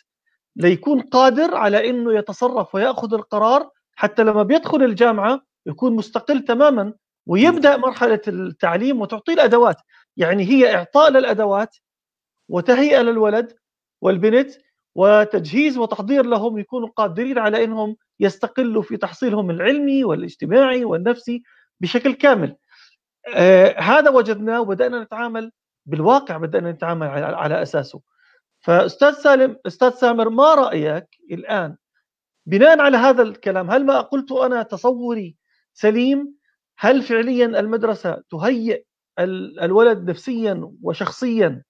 ليكون قادر على انه يتصرف وياخذ القرار حتى لما بيدخل الجامعه يكون مستقل تماما ويبدا مرحله التعليم وتعطيه الادوات يعني هي اعطاء للادوات وتهيئه للولد والبنت وتجهيز وتحضير لهم يكونوا قادرين على انهم يستقلوا في تحصيلهم العلمي والاجتماعي والنفسي بشكل كامل. آه هذا وجدناه وبدانا نتعامل بالواقع بدانا نتعامل على, على اساسه. فاستاذ سالم استاذ سامر ما رايك الان بناء على هذا الكلام هل ما قلت انا تصوري سليم هل فعليا المدرسة تهيئ الولد نفسيا وشخصيا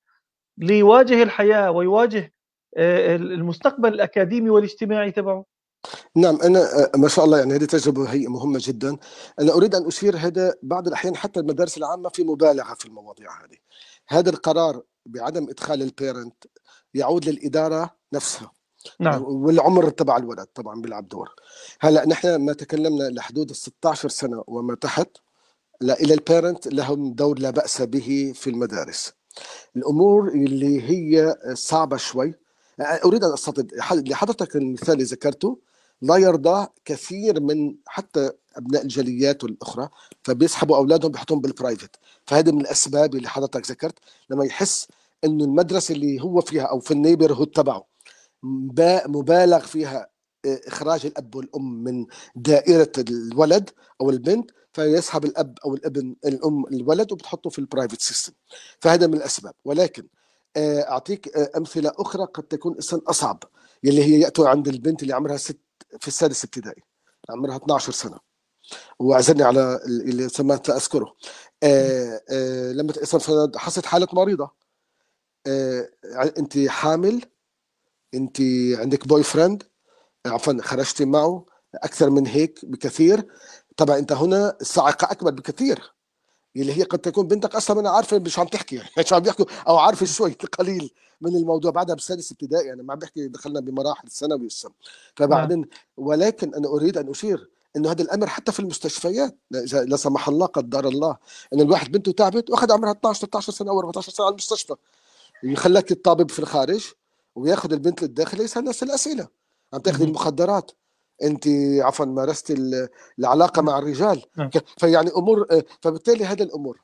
ليواجه الحياة ويواجه آه، المستقبل الأكاديمي والاجتماعي تبعه؟ نعم انا آه، ما شاء الله يعني هذه تجربه هي مهمه جدا انا اريد ان اشير هذا بعض الاحيان حتى المدارس العامه في مبالغه في المواضيع هذه هذا القرار بعدم ادخال البيرنت يعود للاداره نفسها نعم والعمر تبع الولد طبعا بيلعب دور هلا نحن ما تكلمنا لحدود ال 16 سنه وما تحت لا الى البيرنت لهم دور لا باس به في المدارس الامور اللي هي صعبه شوي اريد ان استطرد لحضرتك المثال اللي ذكرته لا يرضى كثير من حتى ابناء الجاليات والاخرى فبيسحبوا اولادهم بيحطوهم بالبرايفت فهذا من الاسباب اللي حضرتك ذكرت لما يحس انه المدرسه اللي هو فيها او في النيبر هود تبعه مبالغ فيها آه، اخراج الاب والام من دائره الولد او البنت فيسحب الاب او الابن الام الولد وبتحطه في البرايفت سيستم فهذا من الاسباب ولكن آه، اعطيك آه، امثله اخرى قد تكون اصلا اصعب اللي هي ياتوا عند البنت اللي عمرها ست في السادس ابتدائي عمرها 12 سنه واعذرني على اللي سمعت اذكره لما حصلت حاله مريضه انت حامل انت عندك بوي فريند عفوا خرجتي معه اكثر من هيك بكثير طبعا انت هنا الصاعقه اكبر بكثير اللي هي قد تكون بنتك اصلا انا عارفه مش عم تحكي يعني مش عم بيحكوا او عارفه شوي قليل من الموضوع بعدها بسادس ابتدائي يعني ما عم بحكي دخلنا بمراحل الثانوي السم فبعدين نعم. ولكن انا اريد ان اشير انه هذا الامر حتى في المستشفيات اذا لا سمح الله قدر الله ان الواحد بنته تعبت واخذ عمرها 12 13 سنه او 14 سنه على المستشفى يخلك الطبيب في الخارج وياخذ البنت للداخل يسال نفس الاسئله عم تاخذي المخدرات انت عفوا مارست العلاقه مع الرجال نعم. فيعني امور آه، فبالتالي هذا الامور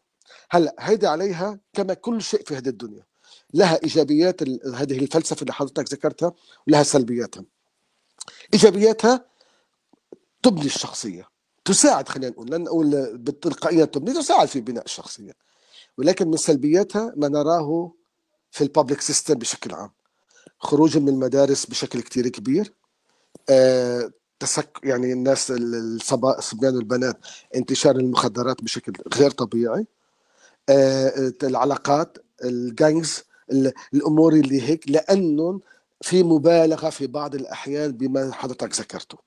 هلا هيدا عليها كما كل شيء في هذه الدنيا لها ايجابيات هذه الفلسفه اللي حضرتك ذكرتها ولها سلبياتها ايجابياتها تبني الشخصيه تساعد خلينا نقول لن نقول بالتلقائيه تبني تساعد في بناء الشخصيه ولكن من سلبياتها ما نراه في الببليك سيستم بشكل عام خروجهم من المدارس بشكل كتير كبير آه تسك يعني الناس الصبيان والبنات انتشار المخدرات بشكل غير طبيعي آه العلاقات الجانجز الامور اللي هيك لانهم في مبالغه في بعض الاحيان بما حضرتك ذكرته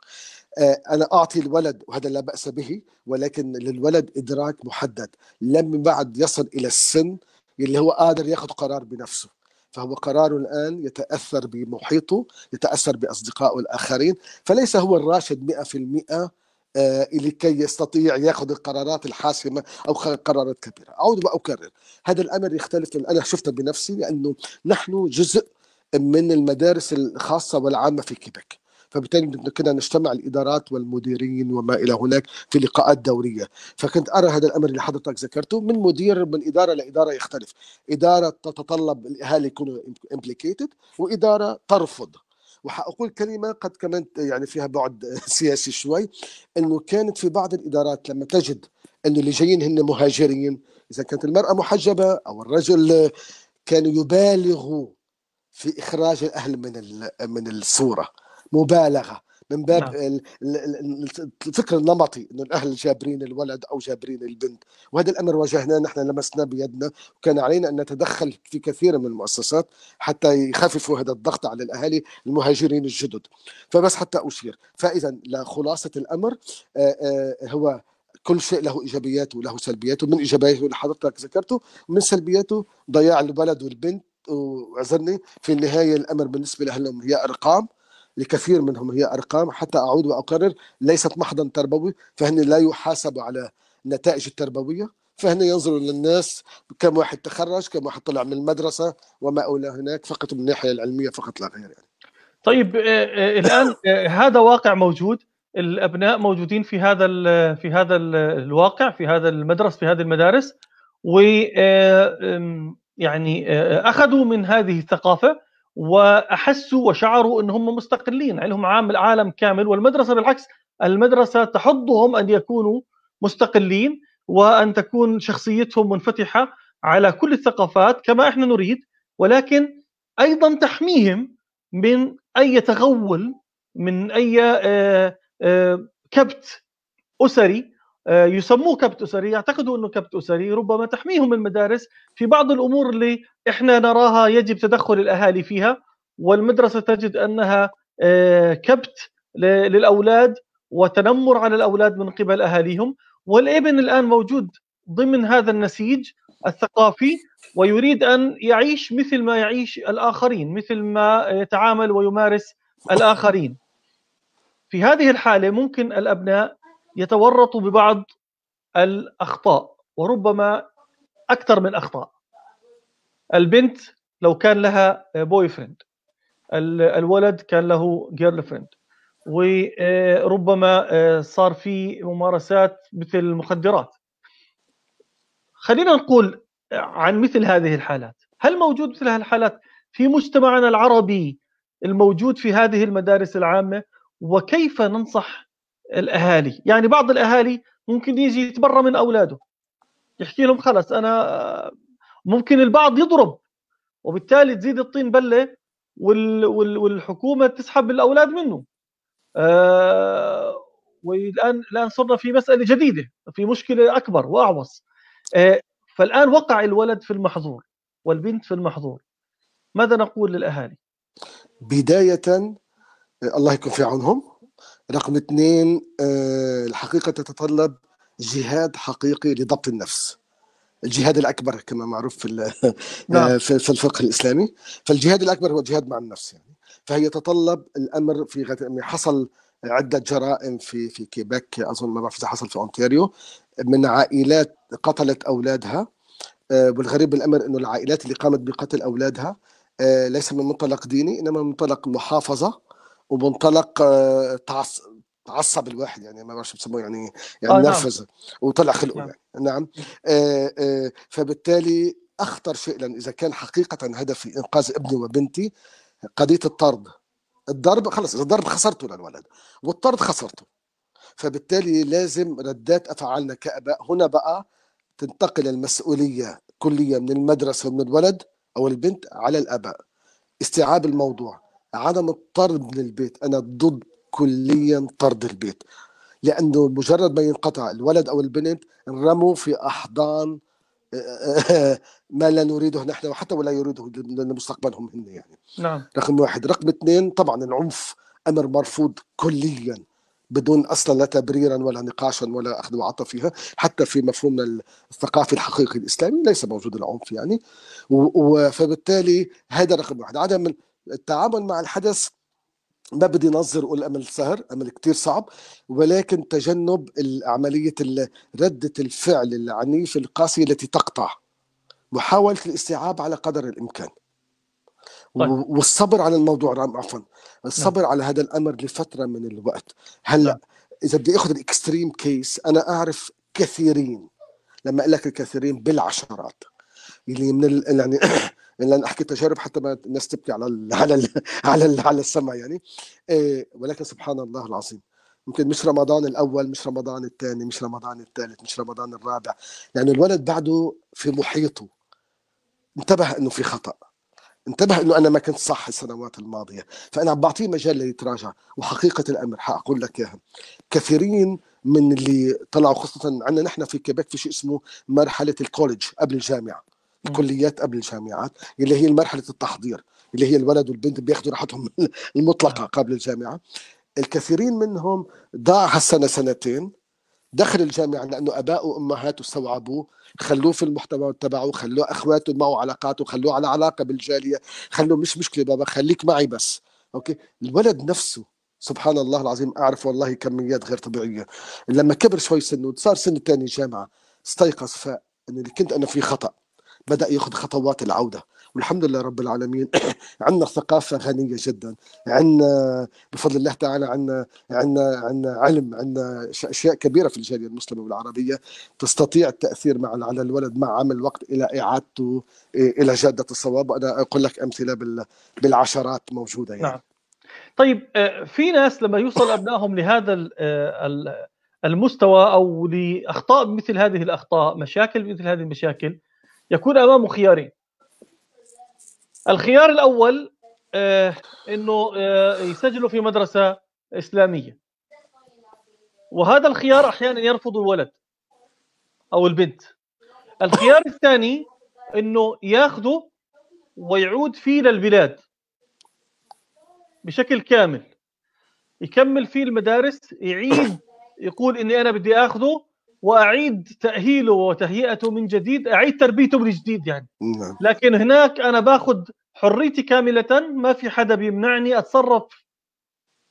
آه، انا اعطي الولد وهذا لا باس به ولكن للولد ادراك محدد لم بعد يصل الى السن اللي هو قادر ياخذ قرار بنفسه فهو قرار الآن يتأثر بمحيطه يتأثر بأصدقائه الآخرين فليس هو الراشد 100% آه، لكي يستطيع ياخذ القرارات الحاسمه او قرارات كبيره، اعود واكرر هذا الامر يختلف انا شفته بنفسي لانه نحن جزء من المدارس الخاصه والعامه في كيبك. فبالتالي كنا نجتمع الادارات والمديرين وما الى هناك في لقاءات دوريه فكنت ارى هذا الامر اللي حضرتك ذكرته من مدير من اداره لاداره يختلف اداره تتطلب الاهالي يكونوا امبليكيتد واداره ترفض وحأقول كلمة قد كمان يعني فيها بعد سياسي شوي أنه كانت في بعض الإدارات لما تجد أنه اللي جايين هن مهاجرين إذا كانت المرأة محجبة أو الرجل كانوا يبالغوا في إخراج الأهل من من الصورة مبالغه من باب نعم. الفكر النمطي انه الاهل جابرين الولد او جابرين البنت وهذا الامر واجهناه نحن لمسناه بيدنا وكان علينا ان نتدخل في كثير من المؤسسات حتى يخففوا هذا الضغط على الاهالي المهاجرين الجدد فبس حتى اشير فاذا لخلاصه الامر آه، آه، هو كل شيء له ايجابياته وله سلبياته من ايجابياته اللي حضرتك ذكرته من سلبياته ضياع الولد والبنت واعذرني في النهايه الامر بالنسبه لهم هي ارقام لكثير منهم هي ارقام حتى اعود واقرر ليست محضا تربوي فهن لا يحاسبوا على النتائج التربويه فهنا ينظروا للناس كم واحد تخرج كم واحد طلع من المدرسه وما اولى هناك فقط من الناحيه العلميه فقط لا غير يعني طيب آه، آه، الان آه، هذا واقع موجود الابناء موجودين في هذا في هذا الواقع في هذا المدرس في هذه المدارس و يعني اخذوا من هذه الثقافه واحسوا وشعروا ان هم مستقلين عندهم يعني عامل عالم كامل والمدرسه بالعكس المدرسه تحضهم ان يكونوا مستقلين وان تكون شخصيتهم منفتحه على كل الثقافات كما احنا نريد ولكن ايضا تحميهم من اي تغول من اي آه، آه، كبت اسري آه، يسموه كبت اسري يعتقدوا انه كبت اسري ربما تحميهم المدارس في بعض الامور اللي احنا نراها يجب تدخل الاهالي فيها والمدرسه تجد انها آه، كبت للاولاد وتنمر على الاولاد من قبل اهاليهم والابن الان موجود ضمن هذا النسيج الثقافي ويريد ان يعيش مثل ما يعيش الاخرين مثل ما يتعامل ويمارس الاخرين في هذه الحاله ممكن الابناء يتورط ببعض الاخطاء وربما اكثر من اخطاء البنت لو كان لها بوي فريند الولد كان له جيرل فريند وربما آه، صار في ممارسات مثل المخدرات خلينا نقول عن مثل هذه الحالات هل موجود مثل هذه الحالات في مجتمعنا العربي الموجود في هذه المدارس العامة وكيف ننصح الاهالي يعني بعض الاهالي ممكن يجي يتبرى من اولاده يحكي لهم خلص انا ممكن البعض يضرب وبالتالي تزيد الطين بله والحكومه تسحب الاولاد منه آه، والان الان صرنا في مساله جديده في مشكله اكبر واعوص آه، فالان وقع الولد في المحظور والبنت في المحظور ماذا نقول للاهالي بدايه الله يكون في عونهم رقم اثنين آه، الحقيقة تتطلب جهاد حقيقي لضبط النفس الجهاد الأكبر كما معروف في, آه، نعم. في الفقه الإسلامي فالجهاد الأكبر هو الجهاد مع النفس يعني فهي يتطلب الأمر في غت... يعني حصل عدة جرائم في في كيبك أظن ما بعرف إذا حصل في أونتاريو من عائلات قتلت أولادها آه، والغريب بالأمر أنه العائلات اللي قامت بقتل أولادها ليس من منطلق ديني إنما من منطلق محافظة ومنطلق آه، تعصب تعصب الواحد يعني ما شو بسموه يعني يعني آه نرفز نعم. وطلع خلقه نعم, يعني. نعم. آآ آآ آه، آه، فبالتالي اخطر شيء لان اذا كان حقيقه هدفي انقاذ ابني وبنتي قضيه الطرد الضرب خلص اذا الضرب خسرته للولد والطرد خسرته فبالتالي لازم ردات افعالنا كاباء هنا بقى تنتقل المسؤوليه كليا من المدرسه ومن الولد او البنت على الاباء استيعاب الموضوع عدم الطرد من البيت انا ضد كليا طرد البيت لانه مجرد ما ينقطع الولد او البنت انرموا في احضان ما لا نريده نحن وحتى ولا يريده لمستقبلهم هن يعني نعم رقم واحد رقم اثنين طبعا العنف امر مرفوض كليا بدون اصلا لا تبريرا ولا نقاشا ولا اخذ وعطا فيها حتى في مفهومنا الثقافي الحقيقي الاسلامي ليس موجود العنف يعني فبالتالي هذا رقم واحد عدم التعامل مع الحدث ما بدي نظر قول أمل سهر أمل كتير صعب ولكن تجنب عملية ردة الفعل العنيفة القاسية التي تقطع محاولة الاستيعاب على قدر الإمكان طيب. والصبر على الموضوع رام عفوا نعم. الصبر نعم. على هذا الامر لفتره من الوقت هلا نعم. اذا بدي اخذ الاكستريم كيس انا اعرف كثيرين لما اقول لك الكثيرين بالعشرات اللي من يعني لن احكي تجارب حتى ما الناس تبكي على الـ على الـ على الـ على السمع يعني آه، ولكن سبحان الله العظيم يمكن مش رمضان الاول مش رمضان الثاني مش رمضان الثالث مش رمضان الرابع لانه الولد بعده في محيطه انتبه انه في خطأ انتبه انه انا ما كنت صح السنوات الماضيه فانا عم بعطيه مجال ليتراجع وحقيقه الامر حاقول لك اياها كثيرين من اللي طلعوا خاصه عندنا نحن في كيبك في شيء اسمه مرحله الكولج قبل الجامعه الكليات قبل الجامعات اللي هي مرحله التحضير اللي هي الولد والبنت بياخذوا راحتهم المطلقه نعم. قبل الجامعه الكثيرين منهم ضاع هالسنه سنتين دخل الجامعة لأنه أباء وأمهاته استوعبوه خلوه في المحتوى تبعه خلوه أخواته معه علاقاته خلوه على علاقة بالجالية خلوه مش مشكلة بابا خليك معي بس أوكي الولد نفسه سبحان الله العظيم أعرف والله كميات غير طبيعية لما كبر شوي سنه صار سنه تاني جامعة استيقظ فاء أن اللي كنت أنا فيه خطأ بدا ياخذ خطوات العوده والحمد لله رب العالمين عندنا ثقافه غنيه جدا عندنا بفضل الله تعالى عندنا عندنا عندنا علم عندنا اشياء كبيره في الجاليه المسلمه والعربيه تستطيع التاثير مع على الولد مع عمل وقت الى اعادته الى جاده الصواب وانا اقول لك امثله بالعشرات موجوده يعني نعم. طيب آه، في ناس لما يوصل ابنائهم لهذا آه، المستوى او لاخطاء مثل هذه الاخطاء مشاكل مثل هذه المشاكل يكون امامه خيارين الخيار الاول آه، انه آه، يسجله في مدرسه اسلاميه وهذا الخيار احيانا يرفض الولد او البنت الخيار الثاني انه ياخذه ويعود فيه للبلاد بشكل كامل يكمل فيه المدارس يعيد يقول اني انا بدي اخذه واعيد تاهيله وتهيئته من جديد اعيد تربيته من جديد يعني نعم. لكن هناك انا باخذ حريتي كامله ما في حدا بيمنعني اتصرف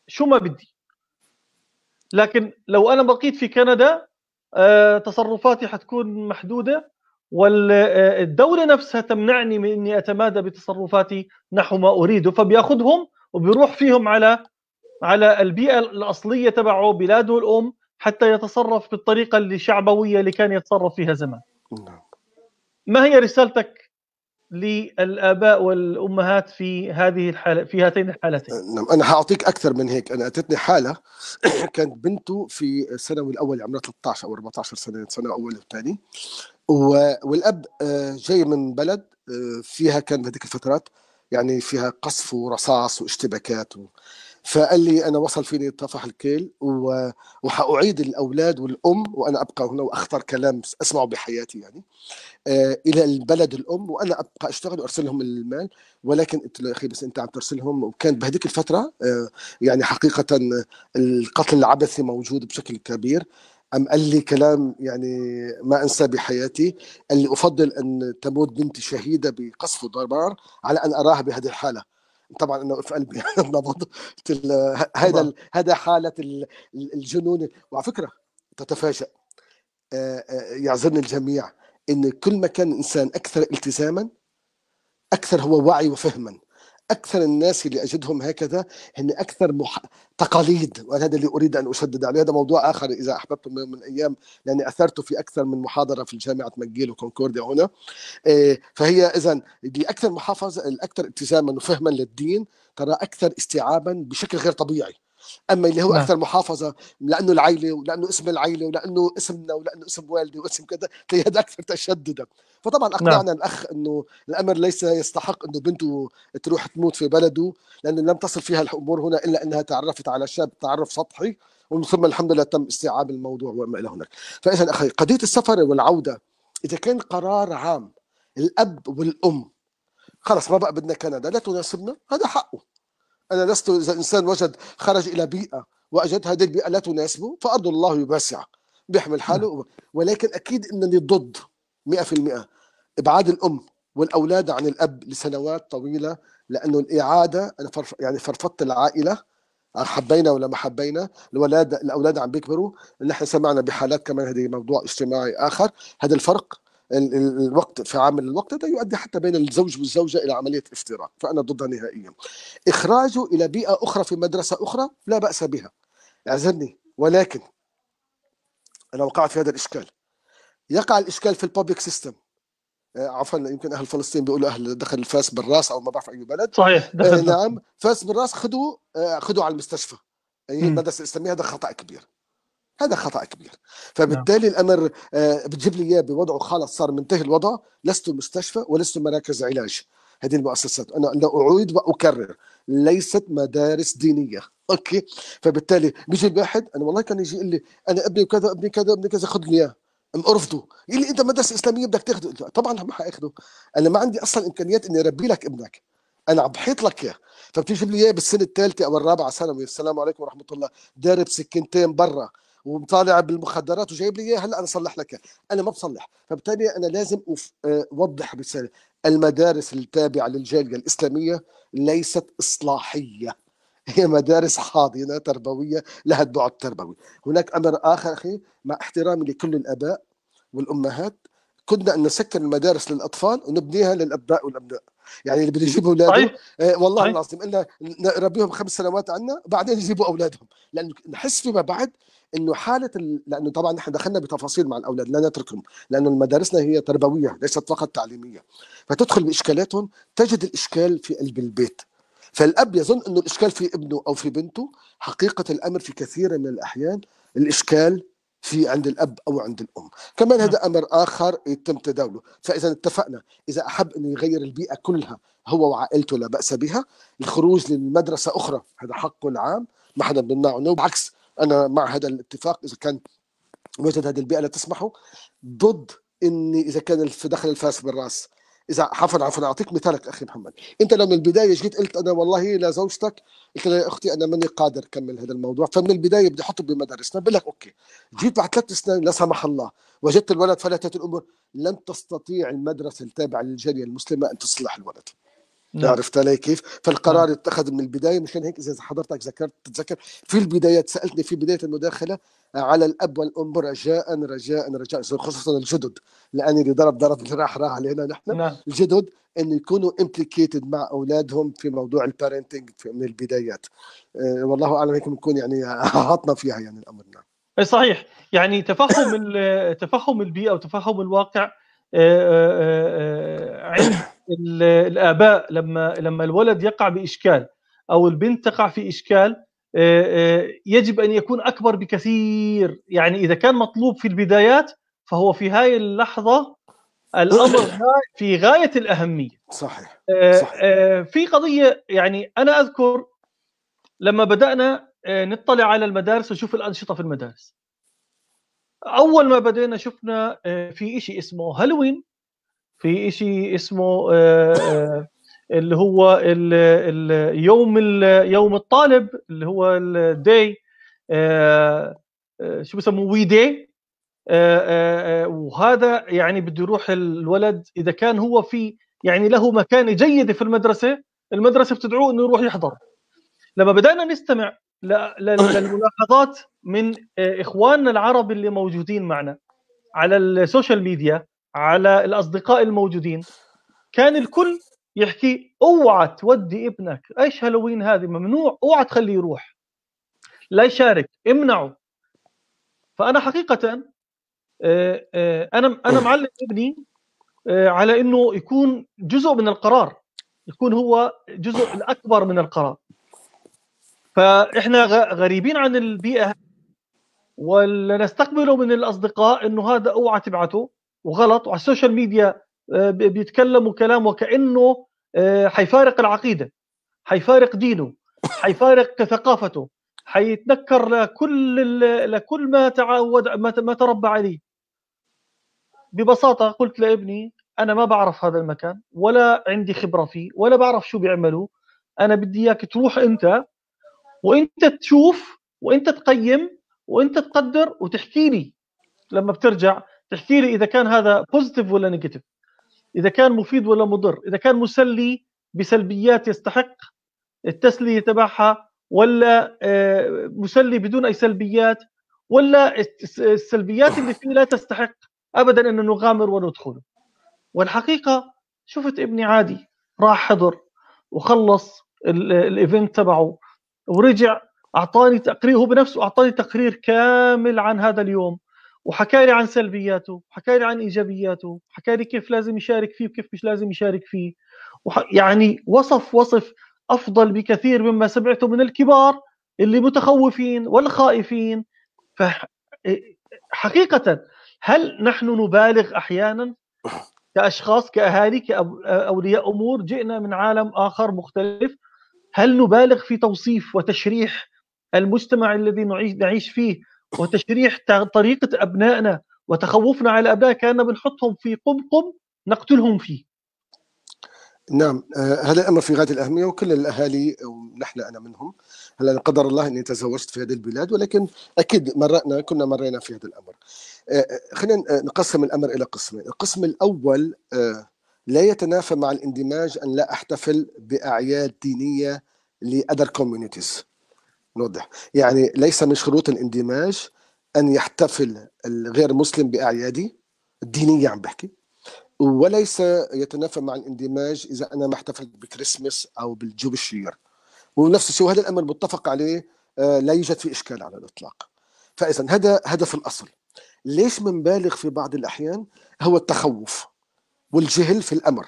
شو ما بدي لكن لو انا بقيت في كندا آه، تصرفاتي حتكون محدوده والدوله آه، نفسها تمنعني من اني اتمادى بتصرفاتي نحو ما اريده فبياخذهم وبيروح فيهم على على البيئه الاصليه تبعه بلاده الام حتى يتصرف بالطريقة الشعبوية اللي كان يتصرف فيها زمان نعم. ما هي رسالتك للاباء والامهات في هذه الحاله في هاتين الحالتين أه، نعم انا حاعطيك اكثر من هيك انا اتتني حاله كانت بنته في الثانوي الاول عمرها 13 او 14 سنه سنه اول وثاني والاب أه، جاي من بلد أه، فيها كان بهذيك الفترات يعني فيها قصف ورصاص واشتباكات و... فقال لي انا وصل فيني طفح الكيل وحاعيد الاولاد والام وانا ابقى هنا واختار كلام اسمعه بحياتي يعني آه، الى البلد الام وانا ابقى اشتغل وارسل لهم المال ولكن قلت له يا اخي بس انت عم ترسلهم وكان بهذيك الفتره آه، يعني حقيقه القتل العبثي موجود بشكل كبير أم قال لي كلام يعني ما أنسى بحياتي قال لي أفضل أن تموت بنتي شهيدة بقصف ضربار على أن أراها بهذه الحالة طبعا انه في قلبي نبض هذا هذا حاله الجنون وعلى فكره تتفاجأ آه، آه، يعذرني الجميع ان كل ما كان الانسان اكثر التزاما اكثر هو وعي وفهما اكثر الناس اللي اجدهم هكذا هن اكثر مح... تقاليد وهذا اللي اريد ان اشدد عليه هذا موضوع اخر اذا احببتم من, من ايام لاني اثرته في اكثر من محاضره في جامعه مcgill وكونكورديا هنا آه، فهي اذا الاكثر محافظه الاكثر التزاما وفهما للدين ترى اكثر استيعابا بشكل غير طبيعي اما اللي هو نعم. اكثر محافظه لانه العيله ولانه اسم العيله ولانه اسمنا ولانه اسم والدي واسم كذا هذا اكثر تشددا فطبعا نعم. اقنعنا الاخ انه الامر ليس يستحق انه بنته تروح تموت في بلده لانه لم تصل فيها الامور هنا الا انها تعرفت على شاب تعرف سطحي ومن ثم الحمد لله تم استيعاب الموضوع وما الى هناك فاذا اخي قضيه السفر والعوده اذا كان قرار عام الاب والام خلص ما بقى بدنا كندا لا تناسبنا هذا حقه أنا لست إذا إنسان وجد خرج إلى بيئة وأجد هذه البيئة لا تناسبه فأرض الله واسعة بيحمل نعم. حاله ولكن أكيد أنني ضد 100% إبعاد الأم والأولاد عن الأب لسنوات طويلة لأنه الإعادة أنا فرف يعني فرفضت العائلة حبينا ولا ما حبينا الولاد الأولاد عم بيكبروا نحن سمعنا بحالات كمان هذه موضوع اجتماعي آخر هذا الفرق الوقت في عامل الوقت هذا يؤدي حتى بين الزوج والزوجه الى عمليه افتراق فانا ضدها نهائيا اخراجه الى بيئه اخرى في مدرسه اخرى لا باس بها اعذرني ولكن انا وقعت في هذا الاشكال يقع الاشكال في البوبيك سيستم آه، عفوا يمكن اهل فلسطين بيقولوا اهل دخل الفاس بالراس او ما بعرف اي بلد صحيح آه، دخل نعم فاس بالراس خذوه آه، خذوه على المستشفى هي المدرسه الاسلاميه هذا خطا كبير هذا خطا كبير نعم. فبالتالي الامر آه، بتجيب لي اياه بوضعه خلص صار منتهي الوضع لست مستشفى ولست مراكز علاج هذه المؤسسات انا لا اعيد واكرر ليست مدارس دينيه اوكي فبالتالي بيجي الواحد انا والله كان يجي يقول لي انا ابني كذا ابني كذا ابني كذا خذ لي اياه ارفضه يقول لي انت مدرسه اسلاميه بدك تاخذه طبعا ما حاخذه انا ما عندي اصلا امكانيات اني اربي لك ابنك انا عم بحيط لك اياه فبتجيب لي اياه بالسنه الثالثه او الرابعه ثانوي السلام عليكم ورحمه الله دارب سكنتين برا ومطالع بالمخدرات وجايب لي اياها هلا انا اصلح لك انا ما بصلح فبالتالي انا لازم آه، اوضح رساله المدارس التابعه للجاليه الاسلاميه ليست اصلاحيه هي مدارس حاضنه تربويه لها البعد التربوي هناك امر اخر اخي مع احترامي لكل الاباء والامهات كنا أن نسكر المدارس للاطفال ونبنيها للاباء والابناء يعني اللي بده يجيبوا اولاده طيب. آه والله طيب. العظيم الا نربيهم خمس سنوات عنا بعدين يجيبوا اولادهم لانه نحس فيما بعد انه حاله ال... لانه طبعا نحن دخلنا بتفاصيل مع الاولاد لا نتركهم لانه مدارسنا هي تربويه ليست فقط تعليميه فتدخل باشكالاتهم تجد الاشكال في قلب البيت فالاب يظن انه الاشكال في ابنه او في بنته حقيقه الامر في كثير من الاحيان الاشكال في عند الاب او عند الام كمان هذا نعم. امر اخر يتم تداوله فاذا اتفقنا اذا احب انه يغير البيئه كلها هو وعائلته لا باس بها الخروج للمدرسه اخرى هذا حقه العام ما حدا بيمنعه بالعكس انا مع هذا الاتفاق اذا كان وجد هذه البيئه لا تسمحه ضد اني اذا كان دخل الفاس بالراس اذا عفوا عفوا اعطيك مثالك اخي محمد انت لو من البدايه جيت قلت انا والله لزوجتك قلت لها يا اختي انا ماني قادر اكمل هذا الموضوع فمن البدايه بدي احطه بمدارسنا بقول لك اوكي جيت بعد ثلاث سنين لا سمح الله وجدت الولد فلتت الامور لن تستطيع المدرسه التابعه للجاليه المسلمه ان تصلح الولد نعم. عرفت علي كيف؟ فالقرار نعم. اتخذ من البدايه مشان هيك اذا حضرتك ذكرت تتذكر في البدايه سالتني في بدايه المداخله على الاب والام رجاء رجاء رجاء خصوصا الجدد لاني اللي ضرب ضرب راح راح علينا نحن نعم. الجدد انه يكونوا امبليكيتد مع اولادهم في موضوع البارنتنج من البدايات أه والله اعلم هيك بنكون يعني عطنا فيها يعني الامر نعم صحيح يعني تفهم تفهم البيئه وتفهم الواقع آه، آه، آه، عند الاباء لما لما الولد يقع باشكال او البنت تقع في اشكال آه، آه، يجب ان يكون اكبر بكثير يعني اذا كان مطلوب في البدايات فهو في هاي اللحظه الامر في غايه الاهميه صحيح, آه، صحيح. في قضيه يعني انا اذكر لما بدانا نطلع على المدارس ونشوف الانشطه في المدارس اول ما بدينا شفنا في شيء اسمه هالوين في شيء اسمه آه، آه، اللي هو اليوم يوم يوم الطالب اللي هو الداي آه، شو بسموه وي داي وهذا يعني بده يروح الولد اذا كان هو في يعني له مكانه جيده في المدرسه المدرسه بتدعوه انه يروح يحضر لما بدانا نستمع للملاحظات من اخواننا العرب اللي موجودين معنا على السوشيال ميديا على الاصدقاء الموجودين كان الكل يحكي اوعى تودي ابنك ايش هالوين هذه ممنوع اوعى تخليه يروح لا يشارك امنعه فانا حقيقه آه، آه، انا انا معلم ابني آه، على انه يكون جزء من القرار يكون هو جزء الاكبر من القرار فاحنا غريبين عن البيئه واللي نستقبله من الاصدقاء انه هذا اوعى تبعته وغلط وعلى السوشيال ميديا آه، بيتكلموا كلام وكانه آه، حيفارق العقيده حيفارق دينه حيفارق ثقافته حيتنكر لكل لكل ما تعود ما تربى عليه ببساطه قلت لابني انا ما بعرف هذا المكان ولا عندي خبره فيه ولا بعرف شو بيعملوا انا بدي اياك تروح انت وانت تشوف وانت تقيم وانت تقدر وتحكي لي لما بترجع تحكي لي اذا كان هذا بوزيتيف ولا نيجاتيف اذا كان مفيد ولا مضر اذا كان مسلي بسلبيات يستحق التسليه تبعها ولا آه، مسلي بدون اي سلبيات ولا السلبيات اللي فيه لا تستحق ابدا ان نغامر وندخله والحقيقه شفت ابني عادي راح حضر وخلص الايفنت تبعه ورجع اعطاني تقرير هو بنفسه اعطاني تقرير كامل عن هذا اليوم وحكى لي عن سلبياته وحكى لي عن ايجابياته حكى لي كيف لازم يشارك فيه وكيف مش لازم يشارك فيه وح... يعني وصف وصف افضل بكثير مما سمعته من الكبار اللي متخوفين والخائفين ف حقيقه هل نحن نبالغ احيانا كاشخاص كاهالي كاولياء امور جئنا من عالم اخر مختلف هل نبالغ في توصيف وتشريح المجتمع الذي نعيش فيه وتشريح طريقة أبنائنا وتخوفنا على أبنائنا كأننا بنحطهم في قمقم نقتلهم فيه نعم آه، هذا الامر في غايه الاهميه وكل الاهالي ونحن انا منهم هلا قدر الله اني تزوجت في هذه البلاد ولكن اكيد مرأنا كنا مرينا في هذا الامر آه، آه، خلينا نقسم الامر الى قسمين القسم الاول لا يتنافى مع الاندماج ان لا احتفل باعياد دينيه لأدر كوميونيتيز نوضح يعني ليس من شروط الاندماج أن يحتفل الغير مسلم باعيادي الدينية عم بحكي وليس يتنافى مع الاندماج إذا أنا ما احتفلت بكريسماس أو بالجوب الشير ونفس الشيء وهذا الأمر متفق عليه آه، لا يوجد في إشكال على الإطلاق فإذا هذا هدف الأصل ليش منبالغ في بعض الأحيان هو التخوف والجهل في الأمر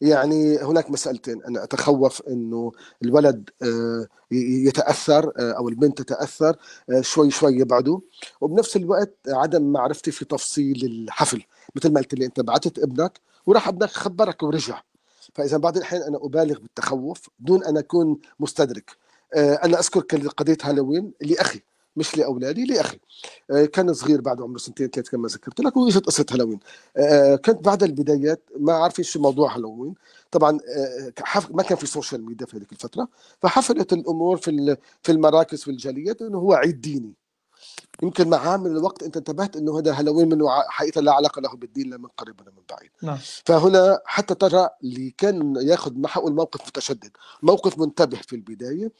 يعني هناك مسألتين أنا أتخوف أنه الولد آه، يتأثر آه، أو البنت تتأثر آه، شوي شوي يبعدوا وبنفس الوقت عدم معرفتي في تفصيل الحفل مثل ما قلت لي أنت بعتت ابنك وراح ابنك خبرك ورجع فإذا بعض الأحيان أنا أبالغ بالتخوف دون أن أكون مستدرك أنا أذكر قضية هالوين لأخي مش لاولادي لاخي آه، كان صغير بعد عمره سنتين ثلاث كما ذكرت لك واجت قصه هالوين آه، آه، كنت بعد البدايات ما عارفين شو موضوع هالوين طبعا ما كان في سوشيال ميديا في هذيك الفتره فحفلت الامور في في المراكز والجاليات انه هو عيد ديني يمكن مع عامل الوقت انت انتبهت انه هذا هالوين منه حقيقه لا علاقه له بالدين لا من قريب ولا من بعيد نعم. فهنا حتى ترى اللي كان ياخذ حقه الموقف متشدد موقف منتبه في البدايه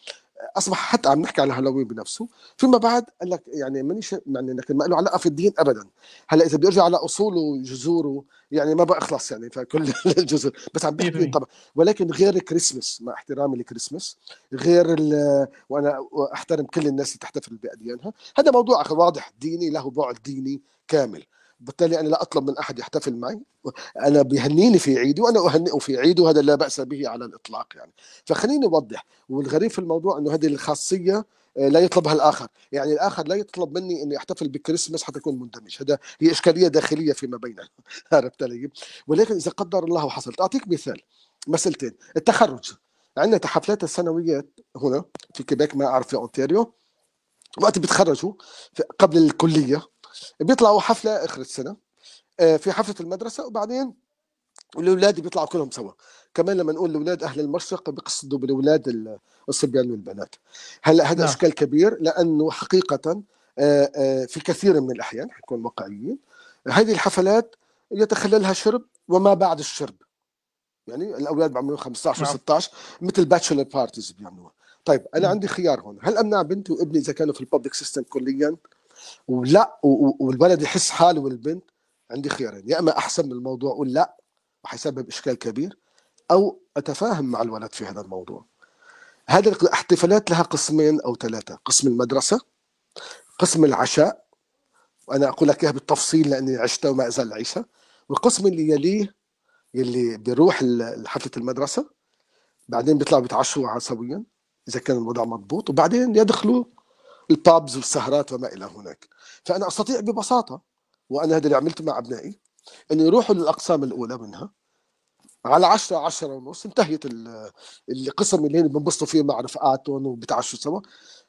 اصبح حتى عم نحكي على الهالوين بنفسه فيما بعد قال لك يعني مانيش يعني لكن ما له علاقه في الدين ابدا هلا اذا بيرجع على اصوله وجذوره يعني ما بقى اخلص يعني فكل الجذور بس عم بحكي إيه، إيه. طبعا ولكن غير الكريسماس مع احترامي للكريسماس غير وانا احترم كل الناس اللي تحتفل باديانها هذا موضوع واضح ديني له بعد ديني كامل بالتالي انا لا اطلب من احد يحتفل معي انا بيهنيني في عيدي وانا اهنئه في عيده وهذا لا باس به على الاطلاق يعني فخليني اوضح والغريب في الموضوع انه هذه الخاصيه آه، لا يطلبها الاخر، يعني الاخر لا يطلب مني اني احتفل بكريسماس حتى اكون مندمج، هذا هي اشكاليه داخليه فيما بيننا، عرفت علي؟ ولكن اذا قدر الله وحصلت اعطيك مثال مسألتين، التخرج عندنا تحفلات السنويات هنا في كيبيك ما اعرف في اونتاريو وقت بيتخرجوا قبل الكليه بيطلعوا حفله اخر السنه آه، في حفله المدرسه وبعدين الاولاد بيطلعوا كلهم سوا كمان لما نقول الاولاد اهل المشرق بيقصدوا بالاولاد الصبيان والبنات هلا هذا نعم. اشكال كبير لانه حقيقه آه، آه، في كثير من الاحيان حنكون واقعيين هذه الحفلات يتخللها شرب وما بعد الشرب يعني الاولاد بعمرهم 15 نعم. 16 مثل باتشلر بارتيز بيعملوها طيب انا عندي خيار هون هل امنع بنتي وابني اذا كانوا في الببليك سيستم كليا ولا والولد يحس حاله والبنت عندي خيارين يا اما احسن من الموضوع اقول لا وحيسبب اشكال كبير او اتفاهم مع الولد في هذا الموضوع هذه الاحتفالات لها قسمين او ثلاثه قسم المدرسه قسم العشاء وانا اقول لك اياها بالتفصيل لاني عشتها وما ازال اعيشها والقسم اللي يليه يلي بيروح حفله المدرسه بعدين بيطلعوا بيتعشوا سويا اذا كان الوضع مضبوط وبعدين يدخلوا البابز والسهرات وما الى هناك فانا استطيع ببساطه وانا هذا اللي عملته مع ابنائي انه يروحوا للاقسام الاولى منها على 10 10 ونص انتهيت القسم اللي هن بنبسطوا فيه مع رفقاتهم وبتعشوا سوا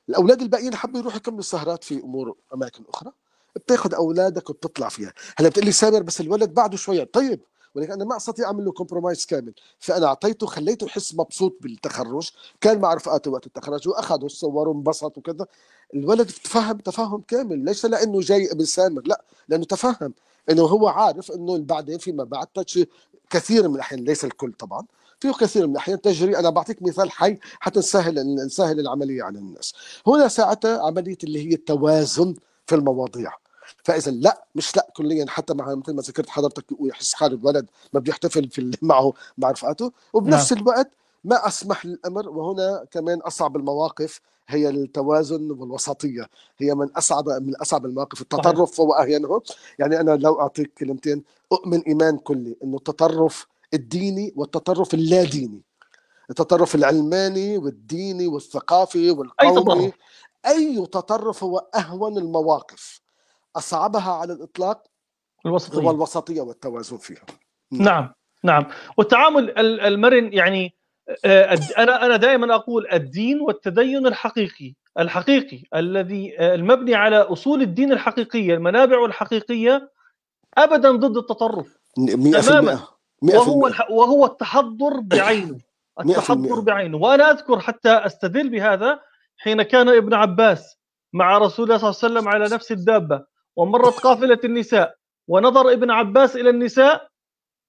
الاولاد الباقيين حبوا يروحوا يكملوا سهرات في امور اماكن اخرى بتاخذ اولادك وبتطلع فيها هلا بتقول لي سامر بس الولد بعده شويه طيب ولكن انا ما استطيع اعمل له كومبرومايز كامل فانا اعطيته خليته يحس مبسوط بالتخرج كان مع رفقاته وقت التخرج واخذوا صوروا انبسط وكذا الولد تفهم تفهم كامل ليس لانه جاي ابن سامر لا لانه تفهم انه هو عارف انه بعدين فيما بعد كثير من الاحيان ليس الكل طبعا فيه كثير من الاحيان تجري انا بعطيك مثال حي حتى نسهل نسهل العمليه على الناس هنا ساعتها عمليه اللي هي التوازن في المواضيع فاذا لا مش لا كليا حتى مع مثل ما ذكرت حضرتك يحس حاله الولد ما بيحتفل في معه مع رفقاته وبنفس نعم. الوقت ما اسمح للامر وهنا كمان اصعب المواقف هي التوازن والوسطيه هي من اصعب من اصعب المواقف التطرف هو اهينه يعني انا لو اعطيك كلمتين اؤمن ايمان كلي انه التطرف الديني والتطرف اللا ديني التطرف العلماني والديني والثقافي والقومي أي تطرف, أي تطرف هو أهون المواقف اصعبها على الاطلاق الوسطيه هو الوسطيه والتوازن فيها نعم نعم, نعم. والتعامل المرن يعني آه، انا انا دائما اقول الدين والتدين الحقيقي الحقيقي الذي آه، المبني على اصول الدين الحقيقيه المنابع الحقيقيه ابدا ضد التطرف تماما وهو وهو التحضر بعينه التحضر بعينه وانا اذكر حتى استدل بهذا حين كان ابن عباس مع رسول الله صلى الله عليه وسلم على نفس الدابه ومرت قافلة النساء ونظر ابن عباس إلى النساء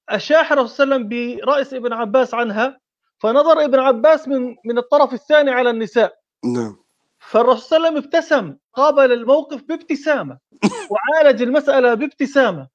أشاح الرسول صلى الله عليه وسلم برأس ابن عباس عنها فنظر ابن عباس من من الطرف الثاني على النساء نعم فالرسول صلى الله عليه وسلم ابتسم قابل الموقف بابتسامة وعالج المسألة بابتسامة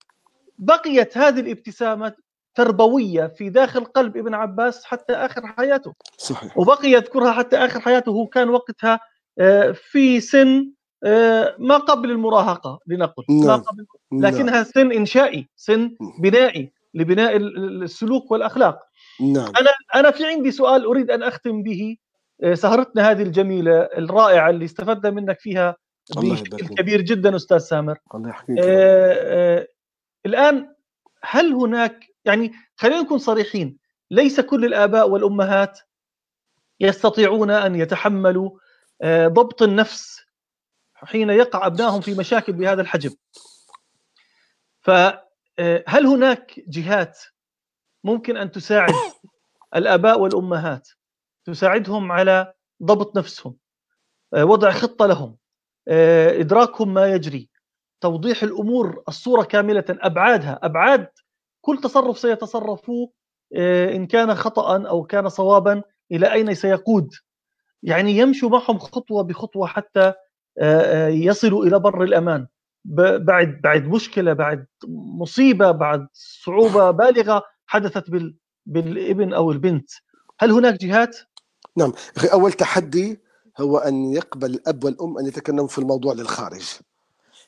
بقيت هذه الابتسامة تربوية في داخل قلب ابن عباس حتى آخر حياته صحيح وبقي يذكرها حتى آخر حياته هو كان وقتها آه، في سن آه، ما قبل المراهقه لنقل ما نعم، قبل نعم. لكنها سن انشائي سن بنائي لبناء السلوك والاخلاق نعم. انا انا في عندي سؤال اريد ان اختم به آه، سهرتنا هذه الجميله الرائعه اللي استفدنا منك فيها بشكل كبير جدا استاذ سامر الله آه آه الان هل هناك يعني خلينا نكون صريحين ليس كل الاباء والامهات يستطيعون ان يتحملوا آه، ضبط النفس حين يقع ابنائهم في مشاكل بهذا الحجم فهل آه، هناك جهات ممكن ان تساعد الاباء والامهات تساعدهم على ضبط نفسهم آه، وضع خطه لهم آه، ادراكهم ما يجري توضيح الامور الصوره كامله ابعادها ابعاد كل تصرف سيتصرفوه ان كان خطا او كان صوابا الى اين سيقود يعني يمشوا معهم خطوه بخطوه حتى آه، آه، يصلوا الى بر الامان بعد بعد مشكله بعد مصيبه بعد صعوبه بالغه حدثت بال بالابن او البنت هل هناك جهات نعم اخي اول تحدي هو ان يقبل الاب والام ان يتكلموا في الموضوع للخارج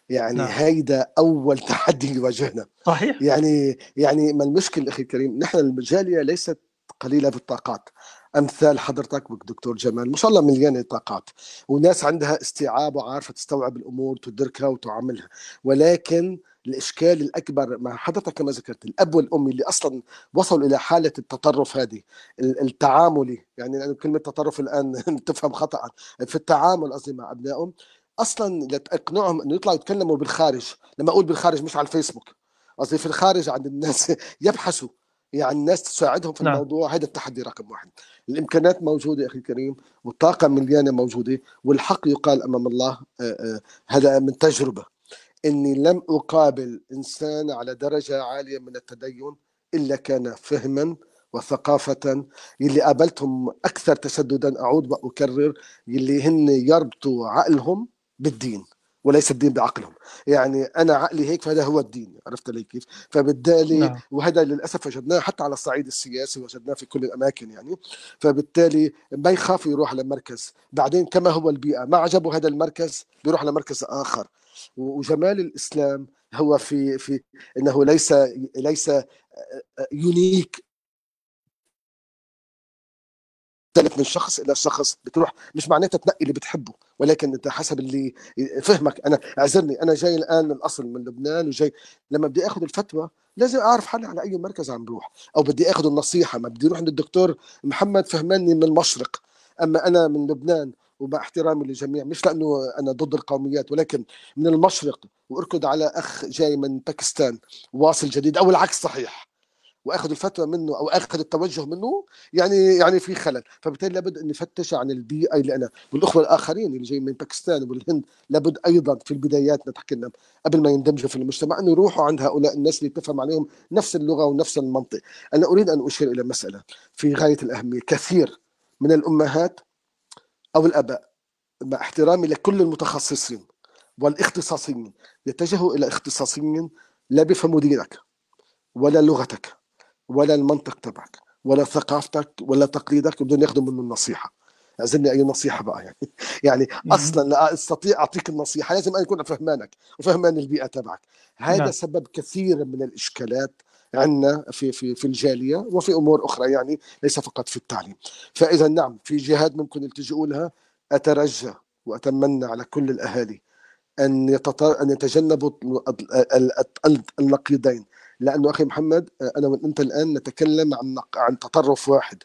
يعني نعم. هيدا اول تحدي يواجهنا صحيح يعني يعني ما المشكل اخي الكريم نحن الجاليه ليست قليله بالطاقات امثال حضرتك دكتور جمال ما شاء الله مليانه طاقات وناس عندها استيعاب وعارفه تستوعب الامور تدركها وتعاملها ولكن الاشكال الاكبر مع حضرتك كما ذكرت الاب والام اللي اصلا وصلوا الى حاله التطرف هذه التعاملي يعني لانه كلمه تطرف الان تفهم خطا في التعامل قصدي مع ابنائهم اصلا لتقنعهم انه يطلعوا يتكلموا بالخارج لما اقول بالخارج مش على الفيسبوك قصدي في الخارج عند الناس يبحثوا يعني الناس تساعدهم في نعم. الموضوع هذا التحدي رقم واحد الامكانات موجوده اخي الكريم والطاقه مليانه موجوده والحق يقال امام الله آه، آه، هذا من تجربه اني لم اقابل انسان على درجه عاليه من التدين الا كان فهما وثقافة يلي قابلتهم أكثر تشددا أعود وأكرر يلي هن يربطوا عقلهم بالدين وليس الدين بعقلهم يعني انا عقلي هيك فهذا هو الدين عرفت علي كيف فبالتالي نعم. وهذا للاسف وجدناه حتى على الصعيد السياسي وجدناه في كل الاماكن يعني فبالتالي ما يخاف يروح لمركز بعدين كما هو البيئه ما عجبه هذا المركز بيروح لمركز اخر وجمال الاسلام هو في في انه ليس ليس يونيك آه، آه، تختلف من شخص الى شخص بتروح مش معناتها تنقي اللي بتحبه ولكن انت حسب اللي فهمك انا اعذرني انا جاي الان من الاصل من لبنان وجاي لما بدي اخذ الفتوى لازم اعرف حالي على اي مركز عم بروح او بدي اخذ النصيحه ما بدي اروح عند الدكتور محمد فهماني من المشرق اما انا من لبنان ومع احترامي للجميع مش لانه انا ضد القوميات ولكن من المشرق واركض على اخ جاي من باكستان واصل جديد او العكس صحيح واخذوا الفتوى منه او اخذوا التوجه منه يعني يعني في خلل فبالتالي لابد ان نفتش عن البيئه اللي انا والاخوه الاخرين اللي جايين من باكستان والهند لابد ايضا في البدايات نتكلم قبل ما يندمجوا في المجتمع انه يروحوا عند هؤلاء الناس اللي تفهم عليهم نفس اللغه ونفس المنطق انا اريد ان اشير الى مساله في غايه الاهميه كثير من الامهات او الاباء مع احترامي لكل المتخصصين والاختصاصيين يتجهوا الى اختصاصيين لا بيفهموا دينك ولا لغتك ولا المنطق تبعك ولا ثقافتك ولا تقليدك بدهم ياخذوا منه النصيحه اعذرني اي نصيحه بقى يعني يعني اصلا لا استطيع اعطيك النصيحه لازم انا اكون فهمانك وفهمان البيئه تبعك هذا نعم. سبب كثير من الاشكالات عندنا في في في الجاليه وفي امور اخرى يعني ليس فقط في التعليم فاذا نعم في جهات ممكن يلتجئوا لها اترجى واتمنى على كل الاهالي ان ان يتجنبوا النقيضين لانه اخي محمد آه، انا وانت الان نتكلم عن عن تطرف واحد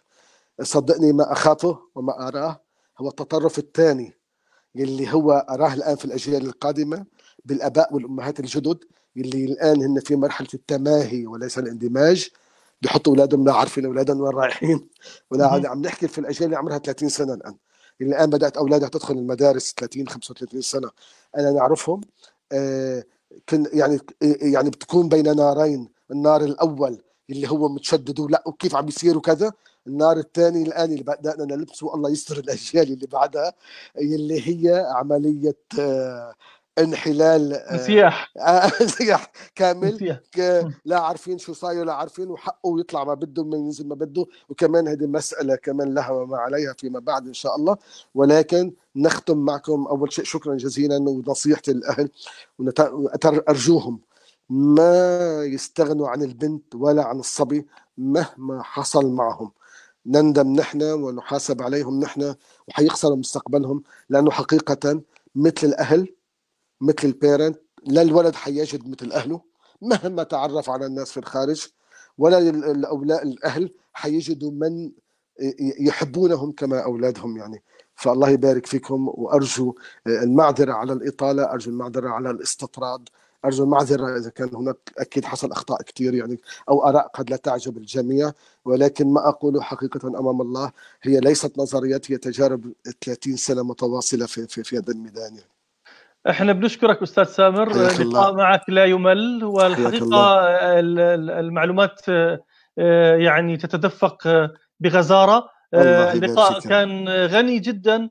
صدقني ما اخافه وما اراه هو التطرف الثاني اللي هو اراه الان في الاجيال القادمه بالاباء والامهات الجدد اللي الان هن في مرحله التماهي وليس الاندماج بيحطوا اولادهم لا عارفين اولادهم وين رايحين ولا عم نحكي في الاجيال اللي عمرها 30 سنه الان اللي الان بدات اولادها تدخل المدارس 30 35 سنه انا نعرفهم آه كن يعني إيه- إيه، يعني بتكون بين نارين النار الاول اللي هو متشدد ولا وكيف عم بيصير وكذا النار الثاني الان اللي بدانا نلبسه الله يستر الاجيال اللي بعدها اللي هي عمليه آه، انحلال آه، انسياح آه، انسياح كامل لا عارفين شو صاير لا عارفين وحقه يطلع ما بده ما ينزل ما بده وكمان هذه مسألة كمان لها ما عليها فيما بعد إن شاء الله ولكن نختم معكم أول شيء شكرا جزيلا ونصيحتي للأهل أرجوهم ما يستغنوا عن البنت ولا عن الصبي مهما حصل معهم نندم نحن ونحاسب عليهم نحن وحيخسروا مستقبلهم لأنه حقيقة مثل الأهل مثل البيرنت لا الولد حيجد مثل اهله مهما تعرف على الناس في الخارج ولا الاولاد الاهل حيجدوا من يحبونهم كما اولادهم يعني فالله يبارك فيكم وارجو آه، المعذره على الاطاله ارجو المعذره على الاستطراد ارجو المعذره اذا كان هناك اكيد حصل اخطاء كثير يعني او اراء قد لا تعجب الجميع ولكن ما اقوله حقيقه امام الله هي ليست نظريات هي تجارب 30 سنه متواصله في في, في هذا الميدان يعني. احنا بنشكرك استاذ سامر اللقاء معك لا يمل والحقيقه المعلومات آه، آه، يعني تتدفق بغزاره آه، اللقاء كان غني جدا